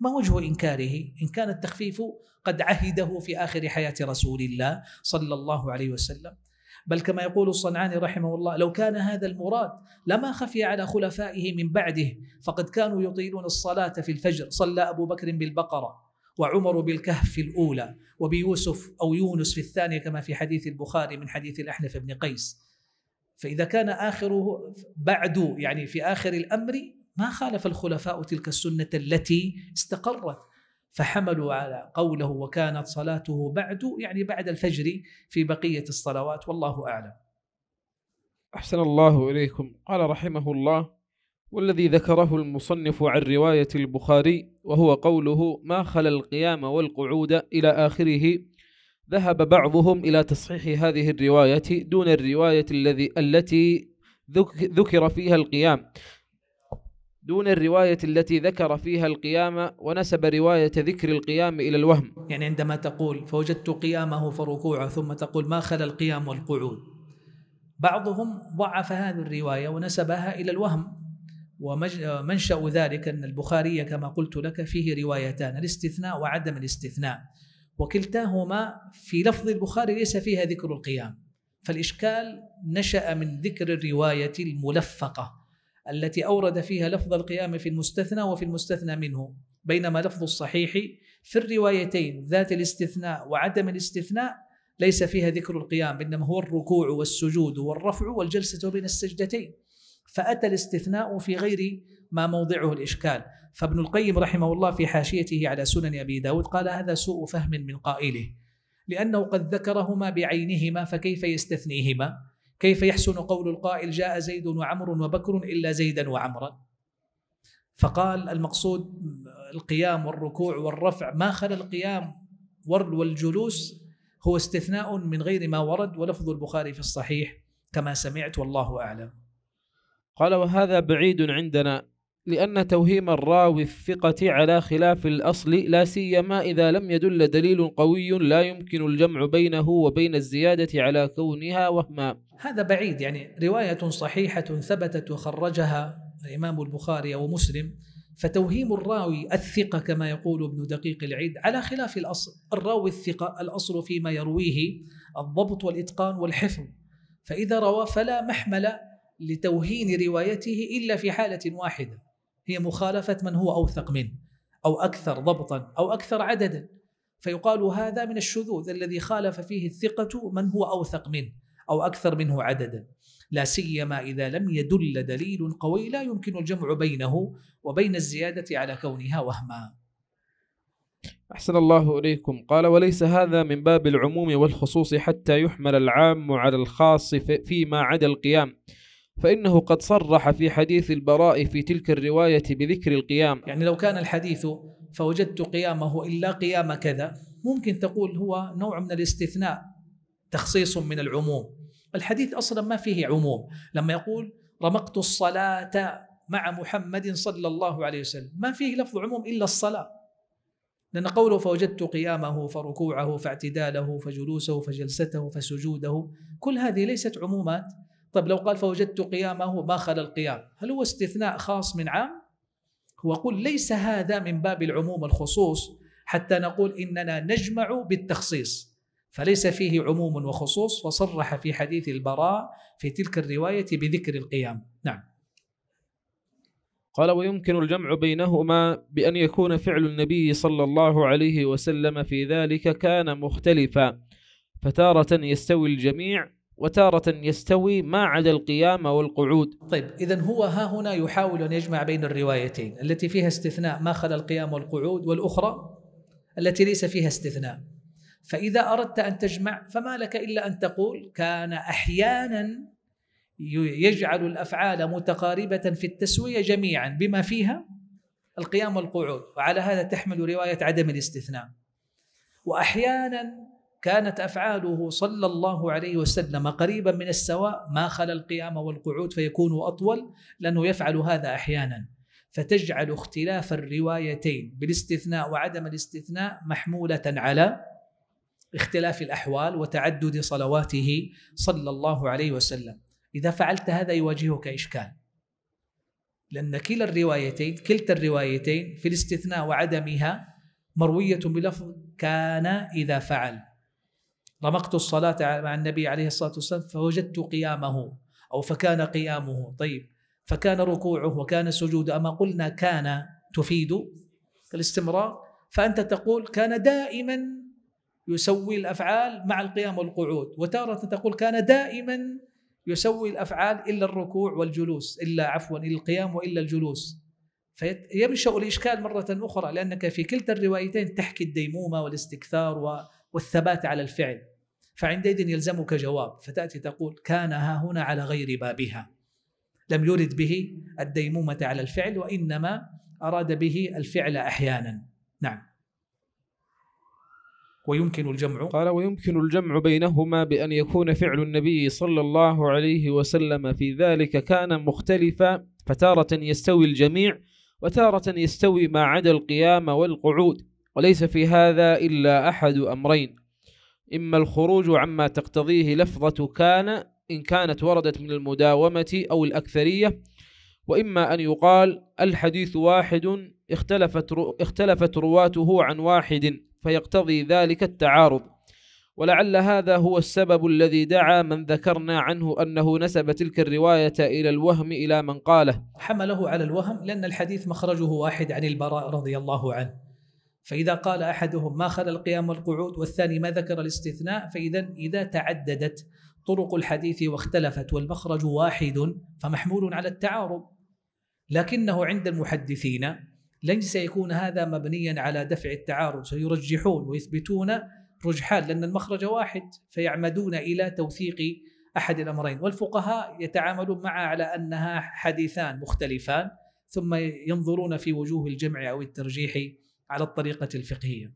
ما وجه إنكاره؟ إن كان التخفيف قد عهده في آخر حياة رسول الله صلى الله عليه وسلم بل كما يقول الصنعاني رحمه الله لو كان هذا المراد لما خفي على خلفائه من بعده فقد كانوا يطيلون الصلاة في الفجر صلى أبو بكر بالبقرة وعمر بالكهف الأولى وبيوسف أو يونس في الثانية كما في حديث البخاري من حديث الأحنف بن قيس فإذا كان آخره بعد يعني في آخر الأمر ما خالف الخلفاء تلك السنة التي استقرت فحملوا على قوله وكانت صلاته بعد يعني بعد الفجر في بقية الصلوات والله أعلم أحسن الله إليكم قال رحمه الله والذي ذكره المصنف عن رواية البخاري وهو قوله ما خلا القيام والقعود إلى آخره ذهب بعضهم إلى تصحيح هذه الرواية دون الرواية الذي التي ذكر فيها القيام دون الرواية التي ذكر فيها القيامة ونسب رواية ذكر القيام إلى الوهم يعني عندما تقول فوجدت قيامه فركوعه ثم تقول ما خلا القيام والقعود بعضهم ضعف هذه الرواية ونسبها إلى الوهم ومنشأ ذلك أن البخاري كما قلت لك فيه روايتان الاستثناء وعدم الاستثناء وكلتاهما في لفظ البخاري ليس فيها ذكر القيام فالإشكال نشأ من ذكر الرواية الملفقة التي أورد فيها لفظ القيام في المستثنى وفي المستثنى منه بينما لفظ الصحيح في الروايتين ذات الاستثناء وعدم الاستثناء ليس فيها ذكر القيام إنما هو الركوع والسجود والرفع والجلسة بين السجدتين فأتى الاستثناء في غير ما موضعه الإشكال فابن القيم رحمه الله في حاشيته على سنن أبي داود قال هذا سوء فهم من قائله لأنه قد ذكرهما بعينهما فكيف يستثنيهما كيف يحسن قول القائل جاء زيد وعمر وبكر إلا زيدا وعمرا فقال المقصود القيام والركوع والرفع ما خلا القيام والجلوس هو استثناء من غير ما ورد ولفظ البخاري في الصحيح كما سمعت والله أعلم قال وهذا بعيد عندنا لأن توهيم الراوي الثقة على خلاف الأصل لا سيما إذا لم يدل دليل قوي لا يمكن الجمع بينه وبين الزيادة على كونها وهما هذا بعيد يعني رواية صحيحة ثبتت وخرجها الإمام البخاري ومسلم فتوهيم الراوي الثقة كما يقول ابن دقيق العيد على خلاف الأصل الراوي الثقة الأصل فيما يرويه الضبط والإتقان والحفظ فإذا روى فلا محمل لتوهين روايته إلا في حالة واحدة هي مخالفة من هو أوثق منه أو أكثر ضبطا أو أكثر عددا فيقال هذا من الشذوذ الذي خالف فيه الثقة من هو أوثق منه أو أكثر منه عددا لا سيما إذا لم يدل دليل قوي لا يمكن الجمع بينه وبين الزيادة على كونها وهما أحسن الله إليكم قال وليس هذا من باب العموم والخصوص حتى يحمل العام على الخاص فيما عدا القيام فإنه قد صرح في حديث البراء في تلك الرواية بذكر القيام يعني لو كان الحديث فوجدت قيامه إلا قيام كذا ممكن تقول هو نوع من الاستثناء تخصيص من العموم الحديث أصلا ما فيه عموم لما يقول رمقت الصلاة مع محمد صلى الله عليه وسلم ما فيه لفظ عموم إلا الصلاة لأن قوله فوجدت قيامه فركوعه فاعتداله فجلوسه فجلسته فسجوده كل هذه ليست عمومات طيب لو قال فوجدت قيامه ما خلا القيام هل هو استثناء خاص من عام هو قل ليس هذا من باب العموم الخصوص حتى نقول إننا نجمع بالتخصيص فليس فيه عموم وخصوص وصرح في حديث البراء في تلك الرواية بذكر القيام نعم قال ويمكن الجمع بينهما بأن يكون فعل النبي صلى الله عليه وسلم في ذلك كان مختلفا فتارة يستوي الجميع وتارة يستوي ما عدا القيامة والقعود طيب إذا هو ها هنا يحاول أن يجمع بين الروايتين التي فيها استثناء ما خلا القيام والقعود والأخرى التي ليس فيها استثناء فإذا أردت أن تجمع فما لك إلا أن تقول كان أحيانا يجعل الأفعال متقاربة في التسوية جميعا بما فيها القيام والقعود وعلى هذا تحمل رواية عدم الاستثناء وأحيانا كانت افعاله صلى الله عليه وسلم قريبا من السواء ما خلا القيام والقعود فيكون اطول لانه يفعل هذا احيانا فتجعل اختلاف الروايتين بالاستثناء وعدم الاستثناء محموله على اختلاف الاحوال وتعدد صلواته صلى الله عليه وسلم اذا فعلت هذا يواجهك اشكال لأن كلا الروايتين كلتا الروايتين في الاستثناء وعدمها مروية بلفظ كان إذا فعل رمقت الصلاة مع النبي عليه الصلاة والسلام فوجدت قيامه أو فكان قيامه طيب فكان ركوعه وكان سجوده أما قلنا كان تفيد الاستمرار فأنت تقول كان دائما يسوي الأفعال مع القيام والقعود وتارة تقول كان دائما يسوي الأفعال إلا الركوع والجلوس إلا عفوا إلا القيام وإلا الجلوس فينشأ الإشكال مرة أخرى لأنك في كلتا الروايتين تحكي الديمومة والاستكثار والثبات على الفعل فعندئذ يلزمك جواب فتأتي تقول كان ها هنا على غير بابها لم يرد به الديمومة على الفعل وإنما أراد به الفعل أحيانا نعم ويمكن الجمع قال ويمكن الجمع بينهما بأن يكون فعل النبي صلى الله عليه وسلم في ذلك كان مختلفا فتارة يستوي الجميع وتارة يستوي ما عدا القيام والقعود وليس في هذا إلا أحد أمرين إما الخروج عما تقتضيه لفظة كان إن كانت وردت من المداومة أو الأكثرية وإما أن يقال الحديث واحد اختلفت, رو اختلفت رواته عن واحد فيقتضي ذلك التعارض ولعل هذا هو السبب الذي دعا من ذكرنا عنه أنه نسب تلك الرواية إلى الوهم إلى من قاله حمله على الوهم لأن الحديث مخرجه واحد عن البراء رضي الله عنه فإذا قال أحدهم ما خلا القيام والقعود والثاني ما ذكر الاستثناء فإذا إذا تعددت طرق الحديث واختلفت والمخرج واحد فمحمول على التعارض لكنه عند المحدثين ليس يكون هذا مبنيا على دفع التعارض سيرجحون ويثبتون رجحان لأن المخرج واحد فيعمدون إلى توثيق أحد الأمرين والفقهاء يتعاملون معها على أنها حديثان مختلفان ثم ينظرون في وجوه الجمع أو الترجيح على الطريقة الفقهية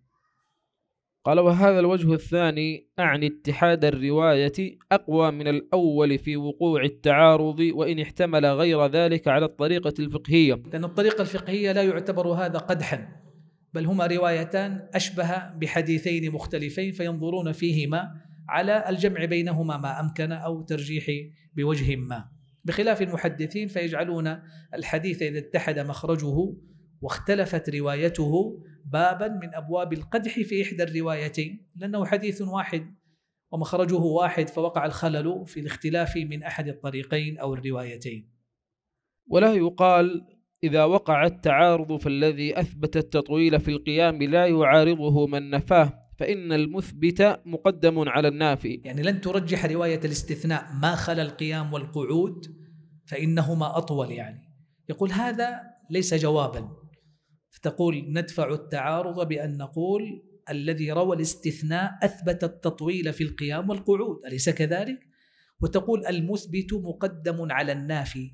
قال وهذا الوجه الثاني أعني اتحاد الرواية أقوى من الأول في وقوع التعارض وإن احتمل غير ذلك على الطريقة الفقهية لأن الطريقة الفقهية لا يعتبر هذا قدحا بل هما روايتان أشبه بحديثين مختلفين فينظرون فيهما على الجمع بينهما ما أمكن أو ترجيح بوجه ما بخلاف المحدثين فيجعلون الحديث إذا اتحد مخرجه واختلفت روايته بابا من أبواب القدح في إحدى الروايتين لأنه حديث واحد ومخرجه واحد فوقع الخلل في الاختلاف من أحد الطريقين أو الروايتين ولا يقال إذا وقع التعارض فالذي أثبت التطويل في القيام لا يعارضه من نفاه فإن المثبت مقدم على النافي يعني لن ترجح رواية الاستثناء ما خلا القيام والقعود فإنهما أطول يعني يقول هذا ليس جوابا فتقول ندفع التعارض بأن نقول الذي روى الاستثناء أثبت التطويل في القيام والقعود أليس كذلك؟ وتقول المثبت مقدم على النافي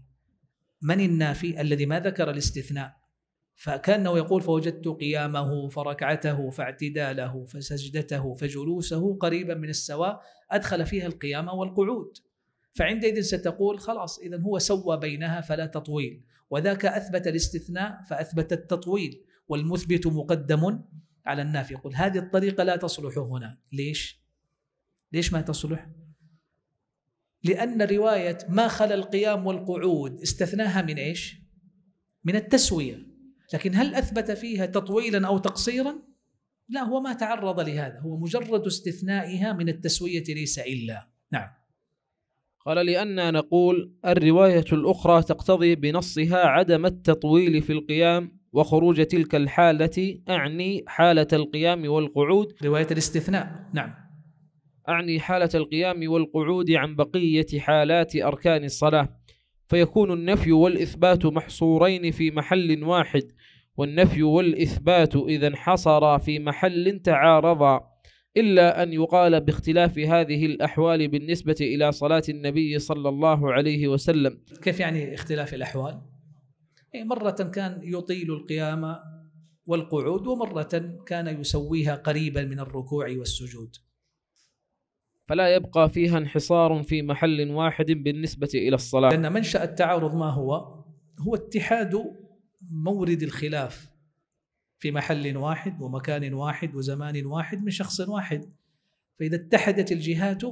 من النافي الذي ما ذكر الاستثناء فكانه يقول فوجدت قيامه فركعته فاعتداله فسجدته فجلوسه قريبا من السواء ادخل فيها القيام والقعود فعندئذ ستقول خلاص اذا هو سوى بينها فلا تطويل وذاك أثبت الاستثناء فأثبت التطويل والمثبت مقدم على النافي يقول هذه الطريقة لا تصلح هنا ليش؟ ليش ما تصلح؟ لأن رواية ما خلا القيام والقعود استثناها من ايش؟ من التسوية لكن هل أثبت فيها تطويلا أو تقصيرا؟ لا هو ما تعرض لهذا هو مجرد استثنائها من التسوية ليس إلا نعم قال لأن نقول الرواية الأخرى تقتضي بنصها عدم التطويل في القيام وخروج تلك الحالة أعني حالة القيام والقعود رواية الاستثناء نعم أعني حالة القيام والقعود عن بقية حالات أركان الصلاة فيكون النفي والإثبات محصورين في محل واحد والنفي والإثبات إذا انحصرا في محل تعارضا إلا أن يقال باختلاف هذه الأحوال بالنسبة إلى صلاة النبي صلى الله عليه وسلم كيف يعني اختلاف الأحوال؟ إيه، مرة كان يطيل القيام والقعود ومرة كان يسويها قريبا من الركوع والسجود فلا يبقى فيها انحصار في محل واحد بالنسبة إلى الصلاة لأن منشأ التعارض ما هو؟ هو اتحاد مورد الخلاف في محل واحد ومكان واحد وزمان واحد من شخص واحد فإذا اتحدت الجهات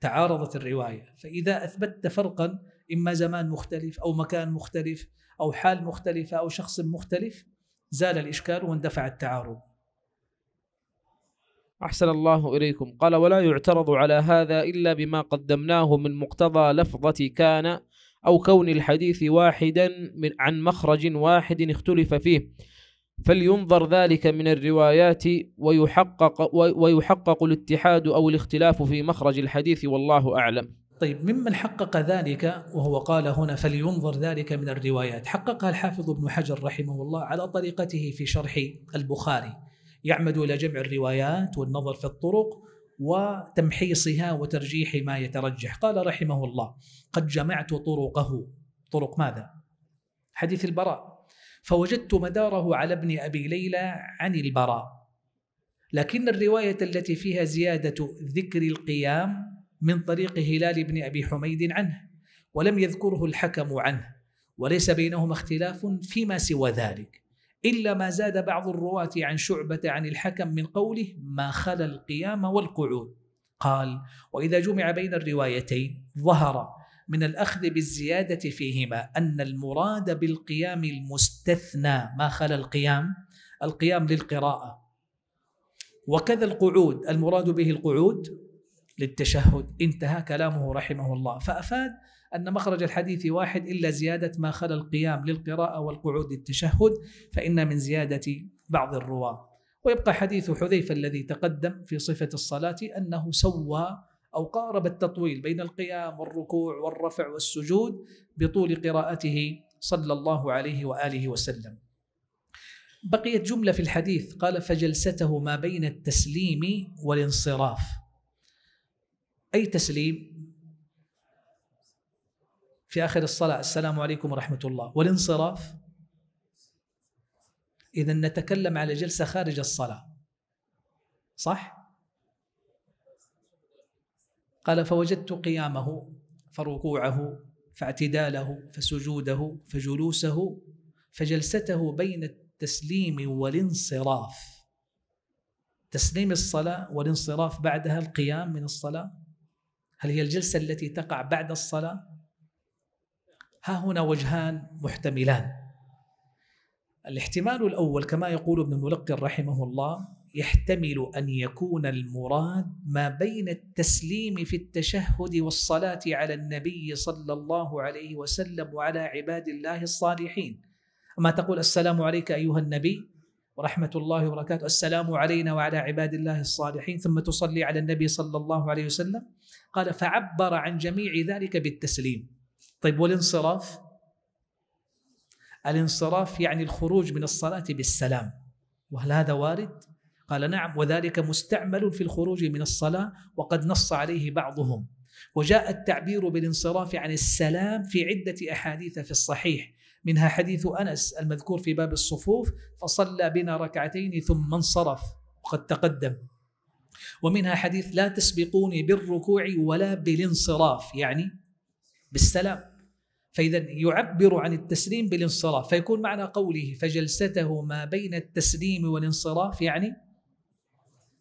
تعارضت الرواية فإذا أثبتت فرقا إما زمان مختلف أو مكان مختلف أو حال مختلفة أو شخص مختلف زال الإشكال واندفع التعارض أحسن الله إليكم قال ولا يعترض على هذا إلا بما قدمناه من مقتضى لفظة كان أو كون الحديث واحدا من عن مخرج واحد اختلف فيه فلينظر ذلك من الروايات ويحقق ويحقق الاتحاد او الاختلاف في مخرج الحديث والله اعلم. طيب ممن حقق ذلك وهو قال هنا فلينظر ذلك من الروايات حققها الحافظ ابن حجر رحمه الله على طريقته في شرح البخاري يعمد الى جمع الروايات والنظر في الطرق وتمحيصها وترجيح ما يترجح قال رحمه الله قد جمعت طرقه طرق ماذا؟ حديث البراء فوجدت مداره على ابن أبي ليلى عن البراء لكن الرواية التي فيها زيادة ذكر القيام من طريق هلال بن أبي حميد عنه ولم يذكره الحكم عنه وليس بينهما اختلاف فيما سوى ذلك إلا ما زاد بعض الرواة عن شعبة عن الحكم من قوله ما خلا القيام والقعود قال وإذا جمع بين الروايتين ظهر من الأخذ بالزيادة فيهما أن المراد بالقيام المستثنى ما خلا القيام القيام للقراءة وكذا القعود المراد به القعود للتشهد انتهى كلامه رحمه الله فأفاد أن مخرج الحديث واحد إلا زيادة ما خلا القيام للقراءة والقعود للتشهد فإن من زيادة بعض الرواة ويبقى حديث حذيفة الذي تقدم في صفة الصلاة أنه سوى أو قارب التطويل بين القيام والركوع والرفع والسجود بطول قراءته صلى الله عليه وآله وسلم بقيت جملة في الحديث قال فجلسته ما بين التسليم والانصراف أي تسليم في آخر الصلاة السلام عليكم ورحمة الله والانصراف إذا نتكلم على جلسة خارج الصلاة صح؟ قال فوجدت قيامه فركوعه فاعتداله فسجوده فجلوسه فجلسته بين التسليم والانصراف تسليم الصلاه والانصراف بعدها القيام من الصلاه هل هي الجلسه التي تقع بعد الصلاه ها هنا وجهان محتملان الاحتمال الاول كما يقول ابن الملقن رحمه الله يحتمل ان يكون المراد ما بين التسليم في التشهد والصلاه على النبي صلى الله عليه وسلم وعلى عباد الله الصالحين اما تقول السلام عليك ايها النبي ورحمه الله وبركاته السلام علينا وعلى عباد الله الصالحين ثم تصلي على النبي صلى الله عليه وسلم قال فعبر عن جميع ذلك بالتسليم طيب والانصراف الانصراف يعني الخروج من الصلاه بالسلام وهل هذا وارد قال نعم وذلك مستعمل في الخروج من الصلاة وقد نص عليه بعضهم وجاء التعبير بالانصراف عن السلام في عدة أحاديث في الصحيح منها حديث أنس المذكور في باب الصفوف فصلى بنا ركعتين ثم انصرف وقد تقدم ومنها حديث لا تسبقوني بالركوع ولا بالانصراف يعني بالسلام فإذا يعبر عن التسليم بالانصراف فيكون معنى قوله فجلسته ما بين التسليم والانصراف يعني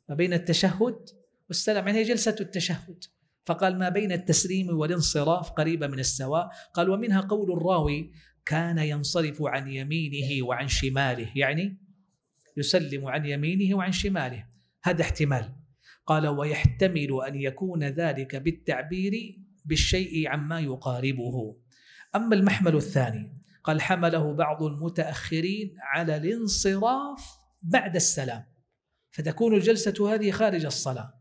ما بين التشهد والسلام يعني هي جلسة التشهد فقال ما بين التسليم والانصراف قريبة من السواء قال ومنها قول الراوي كان ينصرف عن يمينه وعن شماله يعني يسلم عن يمينه وعن شماله هذا احتمال قال ويحتمل أن يكون ذلك بالتعبير بالشيء عما يقاربه أما المحمل الثاني قال حمله بعض المتأخرين على الانصراف بعد السلام فتكون الجلسة هذه خارج الصلاة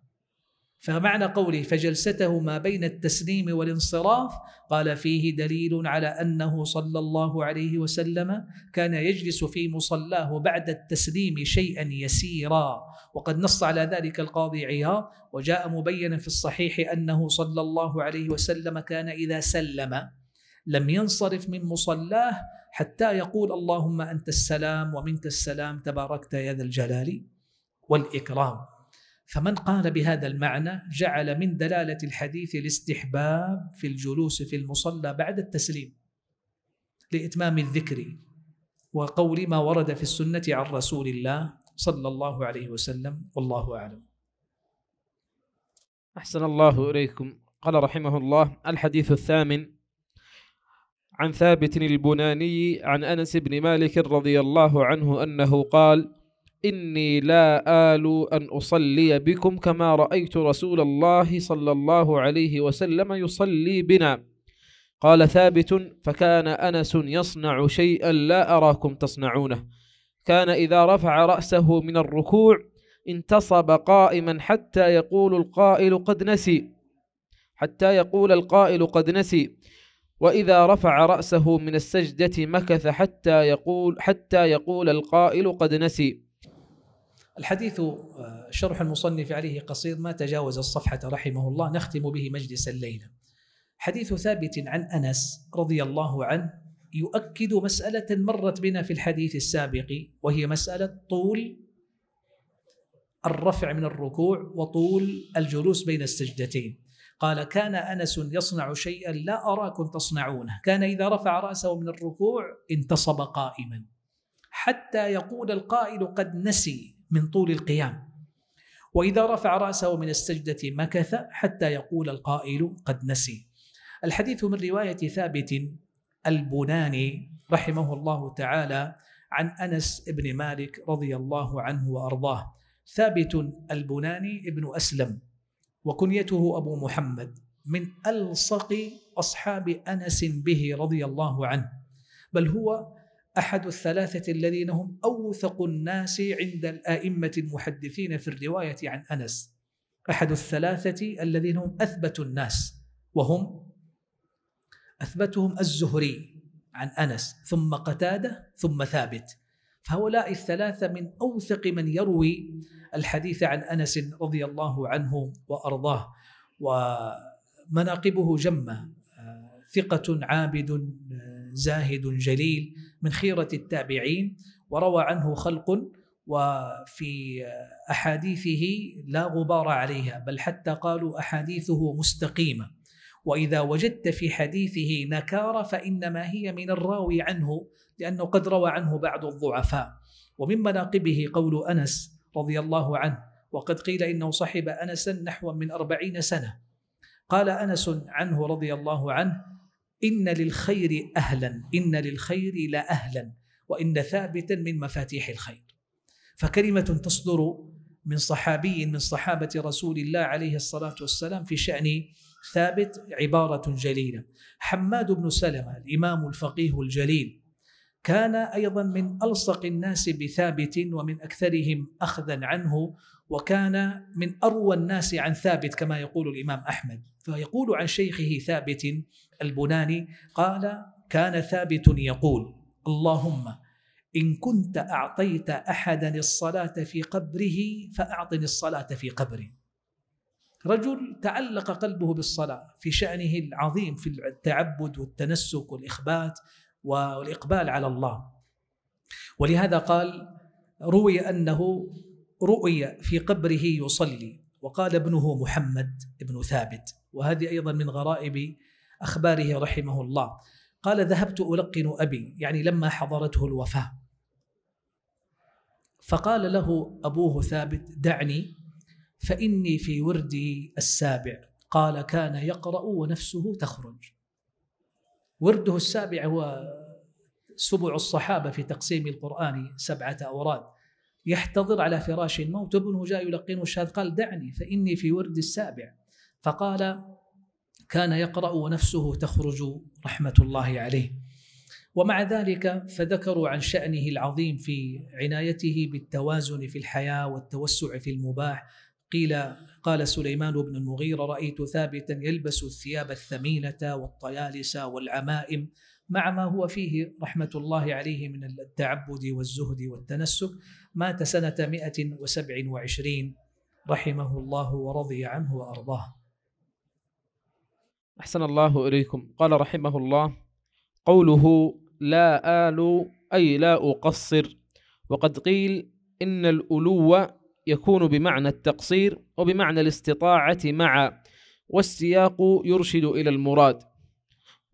فمعنى قوله فجلسته ما بين التسليم والانصراف قال فيه دليل على انه صلى الله عليه وسلم كان يجلس في مصلاه بعد التسليم شيئا يسيرا وقد نص على ذلك القاضي عياض وجاء مبينا في الصحيح انه صلى الله عليه وسلم كان اذا سلم لم ينصرف من مصلاه حتى يقول اللهم انت السلام ومنك السلام تباركت يا ذا الجلال والإكرام فمن قال بهذا المعنى جعل من دلالة الحديث الاستحباب في الجلوس في المصلى بعد التسليم لإتمام الذكر وقول ما ورد في السنة عن رسول الله صلى الله عليه وسلم والله أعلم أحسن الله إليكم قال رحمه الله الحديث الثامن عن ثابت البناني عن أنس بن مالك رضي الله عنه أنه قال إني لا آل أن أصلي بكم كما رأيت رسول الله صلى الله عليه وسلم يصلي بنا قال ثابت فكان أنس يصنع شيئا لا أراكم تصنعونه كان إذا رفع رأسه من الركوع انتصب قائما حتى يقول القائل قد نسي حتى يقول القائل قد نسي وإذا رفع رأسه من السجدة مكث حتى يقول حتى يقول القائل قد نسي الحديث آه، شرح المصنف عليه قصير ما تجاوز الصفحة رحمه الله نختم به مجلس الليلة حديث ثابت عن أنس رضي الله عنه يؤكد مسألة مرت بنا في الحديث السابق وهي مسألة طول الرفع من الركوع وطول الجلوس بين السجدتين قال كان انس يصنع شيئا لا اراكم تصنعونه كان اذا رفع راسه من الركوع انتصب قائما حتى يقول القائل قد نسي من طول القيام وإذا رفع رأسه من السجدة مكث حتى يقول القائل قد نسي الحديث من رواية ثابت البناني رحمه الله تعالى عن أنس بن مالك رضي الله عنه وأرضاه ثابت البناني ابن أسلم وكنيته أبو محمد من ألصق أصحاب أنس به رضي الله عنه بل هو أحد الثلاثة الذين هم أوثق الناس عند الآئمة المحدثين في الرواية عن أنس أحد الثلاثة الذين هم أثبت الناس وهم أثبتهم الزهري عن أنس ثم قتادة ثم ثابت فهؤلاء الثلاثة من أوثق من يروي الحديث عن أنس رضي الله عنه وأرضاه ومناقبه جمة آه، ثقة عابد آه، زاهد جليل من خيرة التابعين وروى عنه خلق وفي أحاديثه لا غبار عليها بل حتى قالوا أحاديثه مستقيمة وإذا وجدت في حديثه نكارة فإنما هي من الراوي عنه لأنه قد روى عنه بعض الضعفاء ومن مناقبه قول أنس رضي الله عنه وقد قيل إنه صحب أنسا نحو من أربعين سنة قال أنس عنه رضي الله عنه إن للخير أهلا إن للخير لا أهلا وإن ثابتا من مفاتيح الخير فكلمة تصدر من صحابي من صحابة رسول الله عليه الصلاة والسلام في شأن ثابت عبارة جليلة حماد بن سلمة الإمام الفقيه الجليل كان أيضا من ألصق الناس بثابت ومن أكثرهم أخذا عنه وكان من أروى الناس عن ثابت كما يقول الإمام أحمد فيقول عن شيخه ثابت البناني قال كان ثابت يقول اللهم إن كنت أعطيت أحدا الصلاة في قبره فأعطني الصلاة في قبري رجل تعلق قلبه بالصلاة في شأنه العظيم في التعبد والتنسك والإخبات والإقبال على الله ولهذا قال روي أنه رؤي في قبره يصلي وقال ابنه محمد بن ثابت وهذه أيضا من غرائب أخباره رحمه الله قال ذهبت ألقن أبي يعني لما حضرته الوفاة فقال له أبوه ثابت دعني فإني في وردي السابع قال كان يقرأ ونفسه تخرج ورده السابع هو سبع الصحابة في تقسيم القرآن سبعة أوراد يحتضر على فراش الموت ابنه جاء يلقنه الشهاده قال دعني فاني في ورد السابع فقال كان يقرا ونفسه تخرج رحمه الله عليه ومع ذلك فذكروا عن شانه العظيم في عنايته بالتوازن في الحياه والتوسع في المباح قيل قال سليمان بن المغيرة رأيت ثابتا يلبس الثياب الثمينة والطيالس والعمائم مع ما هو فيه رحمة الله عليه من التعبد والزهد والتنسك مات سنة 127 رحمه الله ورضي عنه وأرضاه أحسن الله إليكم قال رحمه الله قوله لا آل أي لا أقصر وقد قيل إن الألو يكون بمعنى التقصير وبمعنى الاستطاعة معا والسياق يرشد إلى المراد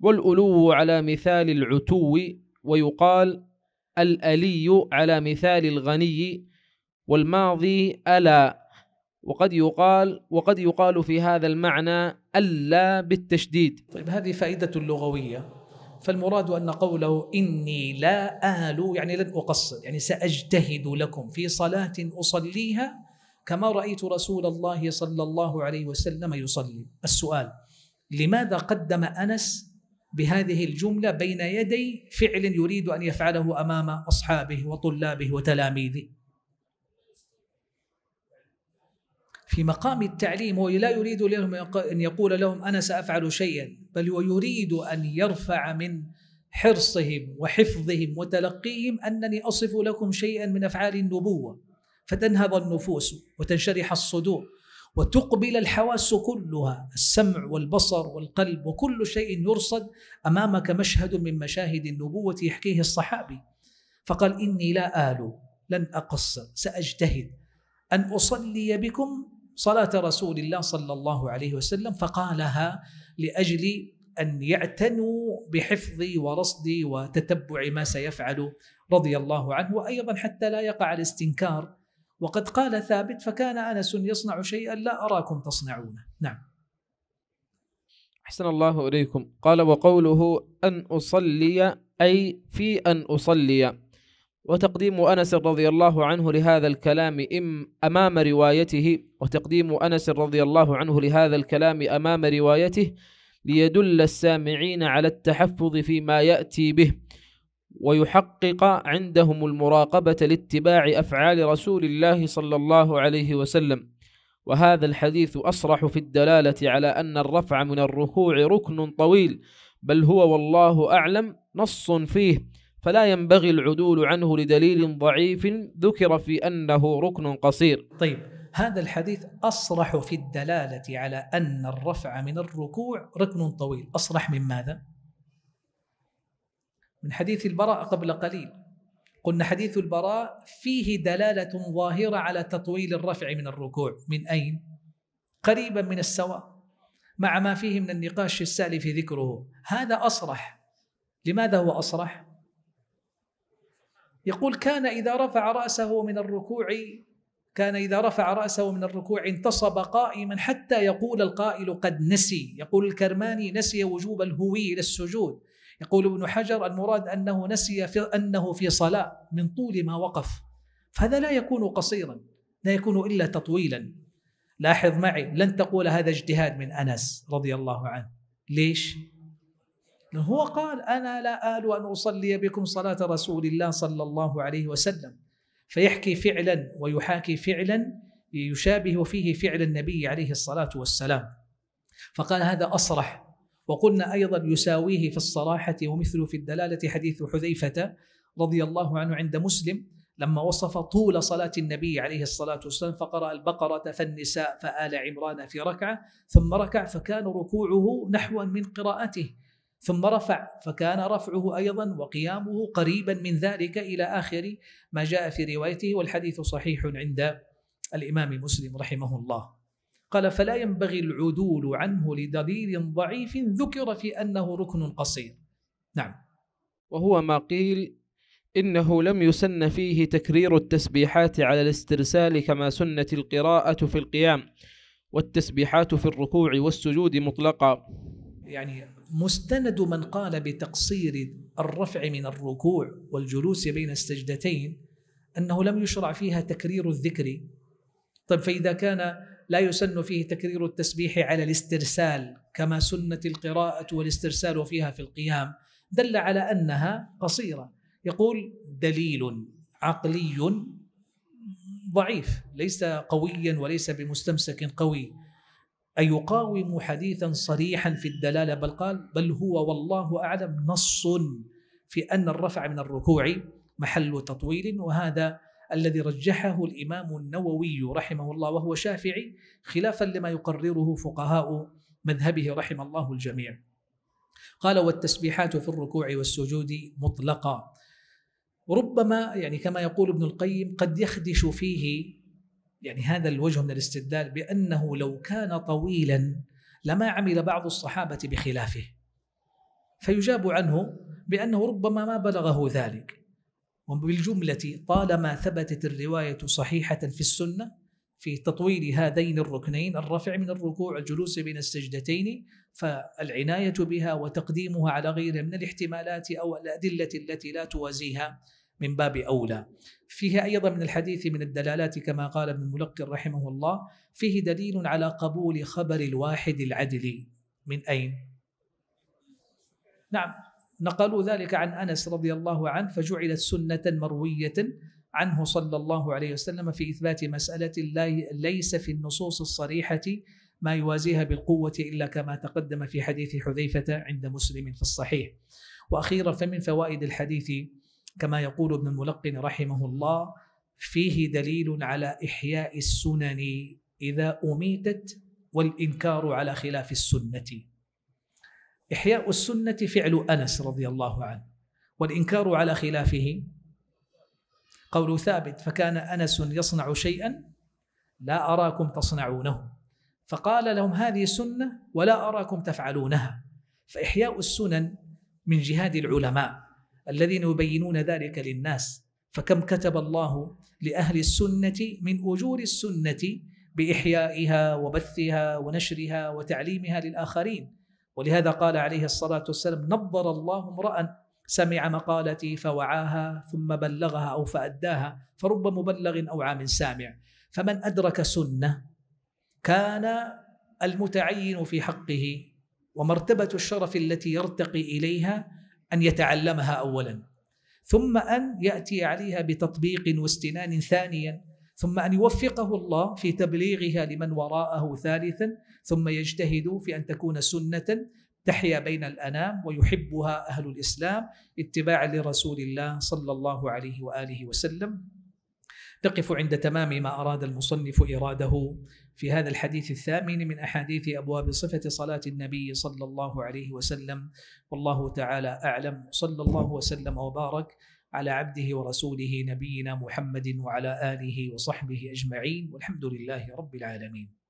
والألو على مثال العتو ويقال الألي على مثال الغني والماضي ألا وقد يقال وقد يقال في هذا المعنى ألا بالتشديد طيب هذه فائدة لغوية فالمراد أن قوله إني لا آل يعني لن أقصر يعني سأجتهد لكم في صلاة أصليها كما رأيت رسول الله صلى الله عليه وسلم يصلي السؤال لماذا قدم أنس بهذه الجمله بين يدي فعل يريد ان يفعله امام اصحابه وطلابه وتلاميذه في مقام التعليم هو لا يريد لهم ان يقول لهم انا سافعل شيئا بل هو يريد ان يرفع من حرصهم وحفظهم وتلقيهم انني اصف لكم شيئا من افعال النبوه فتنهض النفوس وتنشرح الصدور وتقبل الحواس كلها السمع والبصر والقلب وكل شيء يرصد امامك مشهد من مشاهد النبوه يحكيه الصحابي فقال اني لا آل لن اقصر ساجتهد ان اصلي بكم صلاه رسول الله صلى الله عليه وسلم فقالها لاجل ان يعتنوا بحفظي ورصدي وتتبع ما سيفعل رضي الله عنه وايضا حتى لا يقع الاستنكار وقد قال ثابت فكان أنس يصنع شيئا لا أراكم تصنعونه نعم أحسن الله إليكم قال وقوله أن أصلي أي في أن أصلي وتقديم أنس رضي الله عنه لهذا الكلام أمام روايته وتقديم أنس رضي الله عنه لهذا الكلام أمام روايته ليدل السامعين على التحفظ فيما يأتي به ويحقق عندهم المراقبة لاتباع أفعال رسول الله صلى الله عليه وسلم وهذا الحديث أصرح في الدلالة على أن الرفع من الركوع ركن طويل بل هو والله أعلم نص فيه فلا ينبغي العدول عنه لدليل ضعيف ذكر في أنه ركن قصير طيب هذا الحديث أصرح في الدلالة على أن الرفع من الركوع ركن طويل أصرح من ماذا؟ من حديث البراء قبل قليل قلنا حديث البراء فيه دلالة ظاهرة على تطويل الرفع من الركوع من أين؟ قريبا من السواء مع ما فيه من النقاش السالف ذكره هذا أصرح لماذا هو أصرح؟ يقول كان إذا رفع رأسه من الركوع كان إذا رفع رأسه من الركوع انتصب قائما حتى يقول القائل قد نسي يقول الكرماني نسي وجوب الهوي للسجود يقول ابن حجر المراد أنه نسي في أنه في صلاة من طول ما وقف فهذا لا يكون قصيرا لا يكون إلا تطويلا لاحظ معي لن تقول هذا اجتهاد من أنس رضي الله عنه ليش؟ هو قال أنا لا آل أن أصلي بكم صلاة رسول الله صلى الله عليه وسلم فيحكي فعلا ويحاكي فعلا يشابه فيه فعل النبي عليه الصلاة والسلام فقال هذا أصرح وقلنا أيضا يساويه في الصراحة ومثله في الدلالة حديث حذيفة رضي الله عنه عند مسلم لما وصف طول صلاة النبي عليه الصلاة والسلام فقرأ البقرة فالنساء فآل عمران في ركعة ثم ركع فكان ركوعه نحوا من قراءته ثم رفع فكان رفعه أيضا وقيامه قريبا من ذلك إلى آخر ما جاء في روايته والحديث صحيح عند الإمام مسلم رحمه الله قال فلا ينبغي العدول عنه لدليل ضعيف ذكر في أنه ركن قصير نعم وهو ما قيل إنه لم يسن فيه تكرير التسبيحات على الاسترسال كما سنت القراءة في القيام والتسبيحات في الركوع والسجود مطلقا يعني مستند من قال بتقصير الرفع من الركوع والجلوس بين السجدتين أنه لم يشرع فيها تكرير الذكر طيب فإذا كان لا يسن فيه تكرير التسبيح على الاسترسال كما سنت القراءة والاسترسال فيها في القيام دل على أنها قصيرة يقول دليل عقلي ضعيف ليس قويا وليس بمستمسك قوي أي يقاوم حديثا صريحا في الدلالة بل قال بل هو والله أعلم نص في أن الرفع من الركوع محل تطويل وهذا الذي رجحه الامام النووي رحمه الله وهو شافعي خلافا لما يقرره فقهاء مذهبه رحم الله الجميع. قال والتسبيحات في الركوع والسجود مطلقا. ربما يعني كما يقول ابن القيم قد يخدش فيه يعني هذا الوجه من الاستدلال بانه لو كان طويلا لما عمل بعض الصحابه بخلافه. فيجاب عنه بانه ربما ما بلغه ذلك وبالجملة طالما ثبتت الرواية صحيحة في السنة في تطويل هذين الركنين الرفع من الركوع الجلوس بين السجدتين فالعناية بها وتقديمها على غيرها من الاحتمالات أو الأدلة التي لا توازيها من باب أولى فيه أيضا من الحديث من الدلالات كما قال ابن الملقن رحمه الله فيه دليل على قبول خبر الواحد العدلي من أين؟ نعم نقلوا ذلك عن انس رضي الله عنه فجعلت سنه مرويه عنه صلى الله عليه وسلم في اثبات مساله ليس في النصوص الصريحه ما يوازيها بالقوه الا كما تقدم في حديث حذيفه عند مسلم في الصحيح. واخيرا فمن فوائد الحديث كما يقول ابن الملقن رحمه الله فيه دليل على احياء السنن اذا اميتت والانكار على خلاف السنه إحياء السنة فعل أنس رضي الله عنه والإنكار على خلافه قول ثابت فكان أنس يصنع شيئا لا أراكم تصنعونه فقال لهم هذه سنة ولا أراكم تفعلونها فإحياء السنن من جهاد العلماء الذين يبينون ذلك للناس فكم كتب الله لأهل السنة من أجور السنة بإحيائها وبثها ونشرها وتعليمها للآخرين ولهذا قال عليه الصلاة والسلام نظر الله امرأ سمع مقالتي فوعاها ثم بلغها أو فأداها فرب مبلغ أو عام سامع فمن أدرك سنة كان المتعين في حقه ومرتبة الشرف التي يرتقي إليها أن يتعلمها أولا ثم أن يأتي عليها بتطبيق واستنان ثانيا ثم ان يوفقه الله في تبليغها لمن وراءه ثالثا ثم يجتهد في ان تكون سنه تحيا بين الانام ويحبها اهل الاسلام اتباعا لرسول الله صلى الله عليه واله وسلم. نقف عند تمام ما اراد المصنف اراده في هذا الحديث الثامن من احاديث ابواب صفه صلاه النبي صلى الله عليه وسلم والله تعالى اعلم صلى الله وسلم وبارك على عبده ورسوله نبينا محمد وعلى اله وصحبه اجمعين والحمد لله رب العالمين